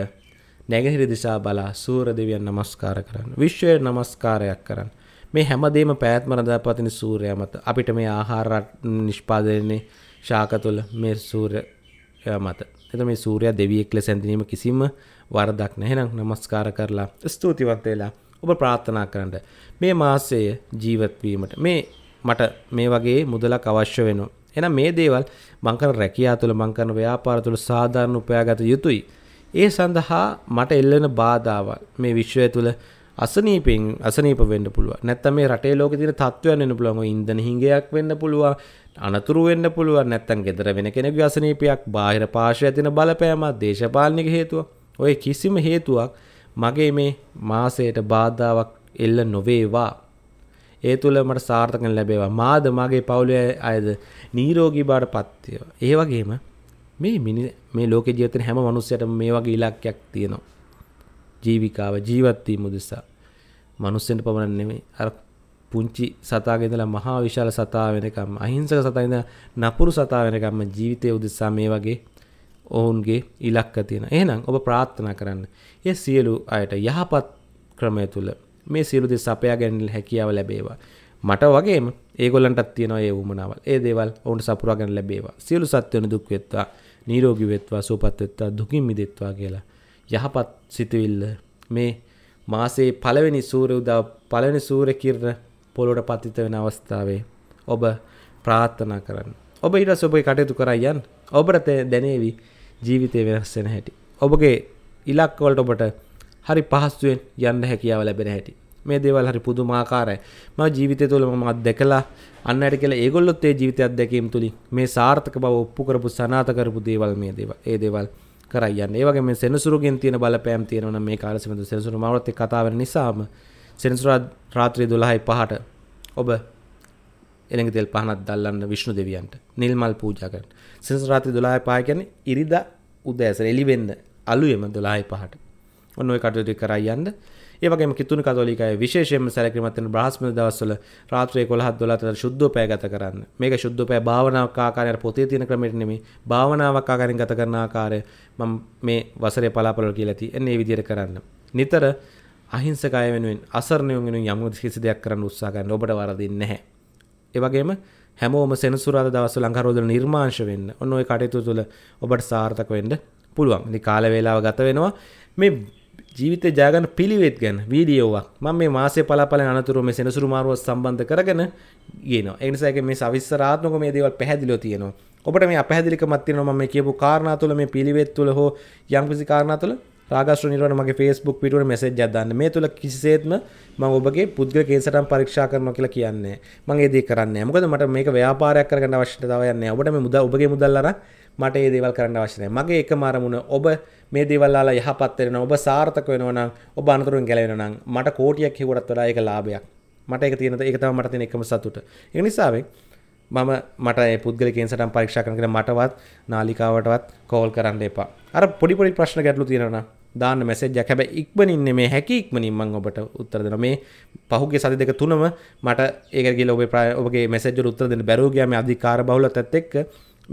Speaker 1: නැගෙනහිර දිශා බලා සූර්ය දෙවියන් නමස්කාර කරන්න විශ්වයට නමස්කාරයක් කරන්න මේ හැමදේම පැවැත්ම රඳා පවතින සූර්යයා මත අපිට මේ ආහාර නිෂ්පාදනයේ ශාක තුළ මේ සූර්යයා මත එතකොට මේ සූර්යයා දෙවියෙක් ලෙස හැඳිනීම කිසිම වරදක් නැහැ නං නමස්කාර කරලා ස්තුතිවන්ත වෙලා ඔබ ප්‍රාර්ථනා කරන්න මේ මාසයේ ජීවත් වීමට මේ මට මේ වගේ මුදලක් අවශ්‍ය වෙනවා එහෙනම් මේ දේවල් මං කරන රැකියාව තුළ මං කරන ව්‍යාපාර තුළ සාධාරණ උපයාගත යුතුයි. ඒ සඳහා මට එල්ලෙන බාධාවල් මේ විශ්වය තුළ අසනීපෙන් අසනීප වෙන්න පුළුවන්. නැත්නම් මේ රටේ ලෝකේ තියෙන තත්ත්වයන් වෙන්න පුළුවන්. ඔය ඉන්ධන හිඟයක් වෙන්න පුළුවන්. අනතුරු වෙන්න පුළුවන්. නැත්නම් gedara වෙන කෙනෙකුගේ අසනීපයක්, බාහිර පාර්ශ්වය තියෙන බලපෑමක්, දේශපාලනික හේතුවක්. ඔය කිසිම හේතුවක් මගේ මේ මාසයට බාධාවක් එල්ල නොවේවා ඒ තුළ මට සාර්ථකන ලැබේවා මාද මගේ පවුලේ අයද නීරෝගී බාට පත්තිය ඒ වගේම මේ මිනි මේ ලෝක ජීතන හැම මනුස්සයට මේ වගේ ඉලක්කයක් තියෙනවා ජීවිකාව ජීවත්වීම උදෙසා මනුස්සෙන්ට පමණ නෙමෙයි අර පුංචි සතාගේ ඉඳලා මහා විශාල සතා වෙනකම් අහිංසක සතා ඉඳලා නපුරු සතා වෙනකම් ජීවිතයේ උදෙසා මේ වගේ ඔවුන්ගේ ඉලක්ක තියෙන. එහෙනම් ඔබ ප්‍රාර්ථනා කරන්න. ඒ සියලු අයට යහපත් ක්‍රමය තුල මේ සියලු දේ සපයා ගැනීම හැකියාව ලැබේවා මට වගේම ඒගොල්ලන්ටත් තියෙනවා ඒ වුමනාවල් ඒ දේවල් ඔවුන්ට සපුරා ගන්න ලැබේවා සියලු සත්වයන් දුක් වෙත්වා නිරෝගී වෙත්වා සුවපත් වෙත්වා දුකින් මිදෙත්වා කියලා යහපත් සිතුවිල්ල මේ මාසේ පළවෙනි සූර්ය උදා පළවෙනි සූර්ය කිරණ පොළොවට පතිත වෙන අවස්ථාවේ ඔබ ප්‍රාර්ථනා කරන්න. ඔබ ඊට පස්සේ ඔබේ කටයුතු කරා යන්න. ඔබට දැනේවි ජීවිතේ වෙනස් වෙන හැටි. ඔබගේ ඉලක්ක වලට ඔබට හරි පහස්සුවෙන් යන්න හැකියාව ලැබෙන හැටි මේ දේවල් හරි පුදුමාකාරයි මම ජීවිතය තුළ මම අත්දැකලා අන්න ඇයට කියලා ඒගොල්ලොත් ඒ ජීවිතය අත්දැකීම් තුලින් මේ සාර්ථක බව ඔප්පු කරපු සනාත කරපු දේවල් මේ දේවල් ඒ දේවල් කරයි යන්නේ ඒ වගේ මේ සෙනසුරුගෙන් තියෙන බලපෑම් තියෙනවා නම් මේ කාලසීමිත සෙනසුරු මාවරත් එක්ක කතා වෙන නිසාම සෙනසුරා රාත්‍රී 12:05ට ඔබ එළඟ තෙල් පහනක් දැල්ලන්න විෂ්ණු දෙවියන්ට නිල් මල් පූජා කරන්න. සෙනසුරා රාත්‍රී 12:05 කියන්නේ ඉරිදා උදෑසන එළිවෙන්න අලුයම 12:05ට ඔන්න ඔය කටයුතු කරයි යන්න. ඒ වගේම කිතුණු කතෝලිකය විශේෂයෙන්ම සැලකිලිමත් වෙන බ්‍රහස්පති දවස්වල රාත්‍රියේ 11 12 අතර සුද්ධෝ පැය ගත කරන්න. මේක සුද්ධෝ පැය භාවනාවක් ආකාරයට පොතේ තියෙන ක්‍රමයට නෙමෙයි භාවනාවක් ආකාරයෙන් ගත කරන ආකාරය මම මේ වසරේ පලාපල කියලා තියෙන්නේ මේ විදිහට කරන්න. නිතර අහිංසකය වෙනුවෙන් අසරණයන් වෙනුවෙන් යම් කිසි දෙයක් කරන්න උත්සාහ ගන්න ඔබට වරදින්නේ නැහැ. ඒ වගේම හැමෝම සෙනසුරාදා දවස්වල අංගරෝදල නිර්මාංශ වෙන්න. ඔන්න ඔය කටයුතු තුළ ඔබට සාර්ථක වෙන්න පුළුවන්. ඉතින් කාල වේලාව ගත වෙනවා. මේ ජීවිත ජයගන්න පිළිවෙත් ගැන වීඩියෝවක් මම මේ මාසේ පලාපල අනතුරු මේ සෙනසුරු මාරුව සම්බන්ධ කරගෙන ගේනවා එනිසාගේ මේ සවිස්තරාත්මක මේ දේවල් පැහැදිලිව තියෙනවා ඔබට මේ අපැහැදිලිකමත් තියෙනවා මම මේ කියපු කාරණා තුළ මේ පිළිවෙත් තුළ හෝ යම්කිසි කාරණා තුළ රාගාශ්‍ර නිර්වාණ මගේ Facebook පිටුවට මැසේජ් එකක් දාන්න මේ තුළ කිසිසේත්ම මම ඔබගේ පුද්ගල කේසටම් පරීක්ෂා කරනවා කියලා කියන්නේ මම ඒ දේ කරන්නේ නැහැ මොකද මට මේක ව්‍යාපාරයක් කරගන්න අවශ්‍යතාවයක් නැහැ ඔබට මේ මුදල් ඔබගේ මුදල් අරන් මට ඒ දේවල් කරන්න අවශ්‍යනය මගේ එක මාරමුණ ඔබ මේ දේවල්ලා යහපත්වෙන ඔබ සාර්ථක වෙනවනම් ඔබ අනතුරුන් ගැලවෙනනම් මට කෝටියක් හිවරත් වලා එක ලාභයක් මට එක තියෙන එක තම මට තියෙන එකම සතුට ඒ නිසාවෙන් මම මට පුද්ගලකෙන් සටම් පරීක්ෂා කරන මටවත් නාලිකාවටවත් කෝල් කරන්න එපා අර පොඩිපොඩි ප්‍රශ්න ගැටලු තියෙනන දාන්න මැසෙජ්ජක් හැබැ ඉක්මනින්න මේ හැකි ඉක්මනින් මං ඔබට උත්තර දෙන මේ පහුගේ සති දෙක තුනම මට ඒකගේ ඔබ ඔබගේ මැසෙජ්ජර උත්තර දෙන්න බැරෝගයාම අධිකාර බහුලතත් එක්ක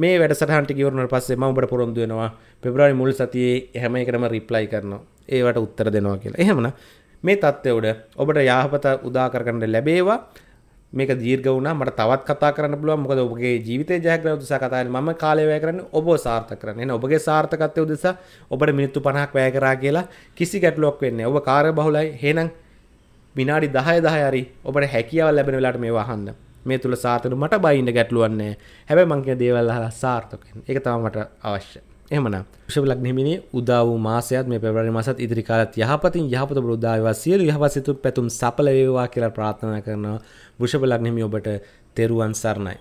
Speaker 1: මේ වැඩසටහන්ට ගවරන පස්සේ මඹට පොරොන්දුවෙනවා පෙබරාරි මුල් සතියේ හැම එකටම රිප්ලයි කරනවා ඒවට උත්තර දෙනවා කියලා එහෙමන මේ තත්ත්වවඩ ඔබට යහපත උදාකරගන්නට ලැබේවා මේක දීර්ග වුණ මට තවත් කතා කරන්න පුළුව මොකද ඔබගේ ජීවිත ජයග්‍රව දෙසා කතායි ම කාලවය කරන්න ඔබ සාර්ථ කරන එන ඔබගේ සාර්ථකත්වය දෙසා ඔබට මිනිත්තු පණහක් වැය කරා කියලා කිසි ගැටලොක් වෙන්න ඔබ කාර බහුලයි හෙනම් විනාඩි දහය දහයරි ඔබට හැකියාව ලැබෙන වෙලාට මේ වහන්න මේ තුළ සාර්ථක මට බයින්න ගැටලුවන්නේ හැබැයි මං කියන දේවල් අහලා සාර්ථකයි. ඒක තමයි මට අවශ්‍ය. එහමන ෂලක් නෙමිනි උදාව මාසයත් මේ පැවරි මසත් ඉදිරිකාලත් යහපතින් යහපත බෘද්ධාව සියලු යහපසිතු පැතුම් සපල වේවා කියලා ප්‍රාථනා කරනවා වෘෂභ ලග්නෙමි ඔබට තෙරුවන් සරණයි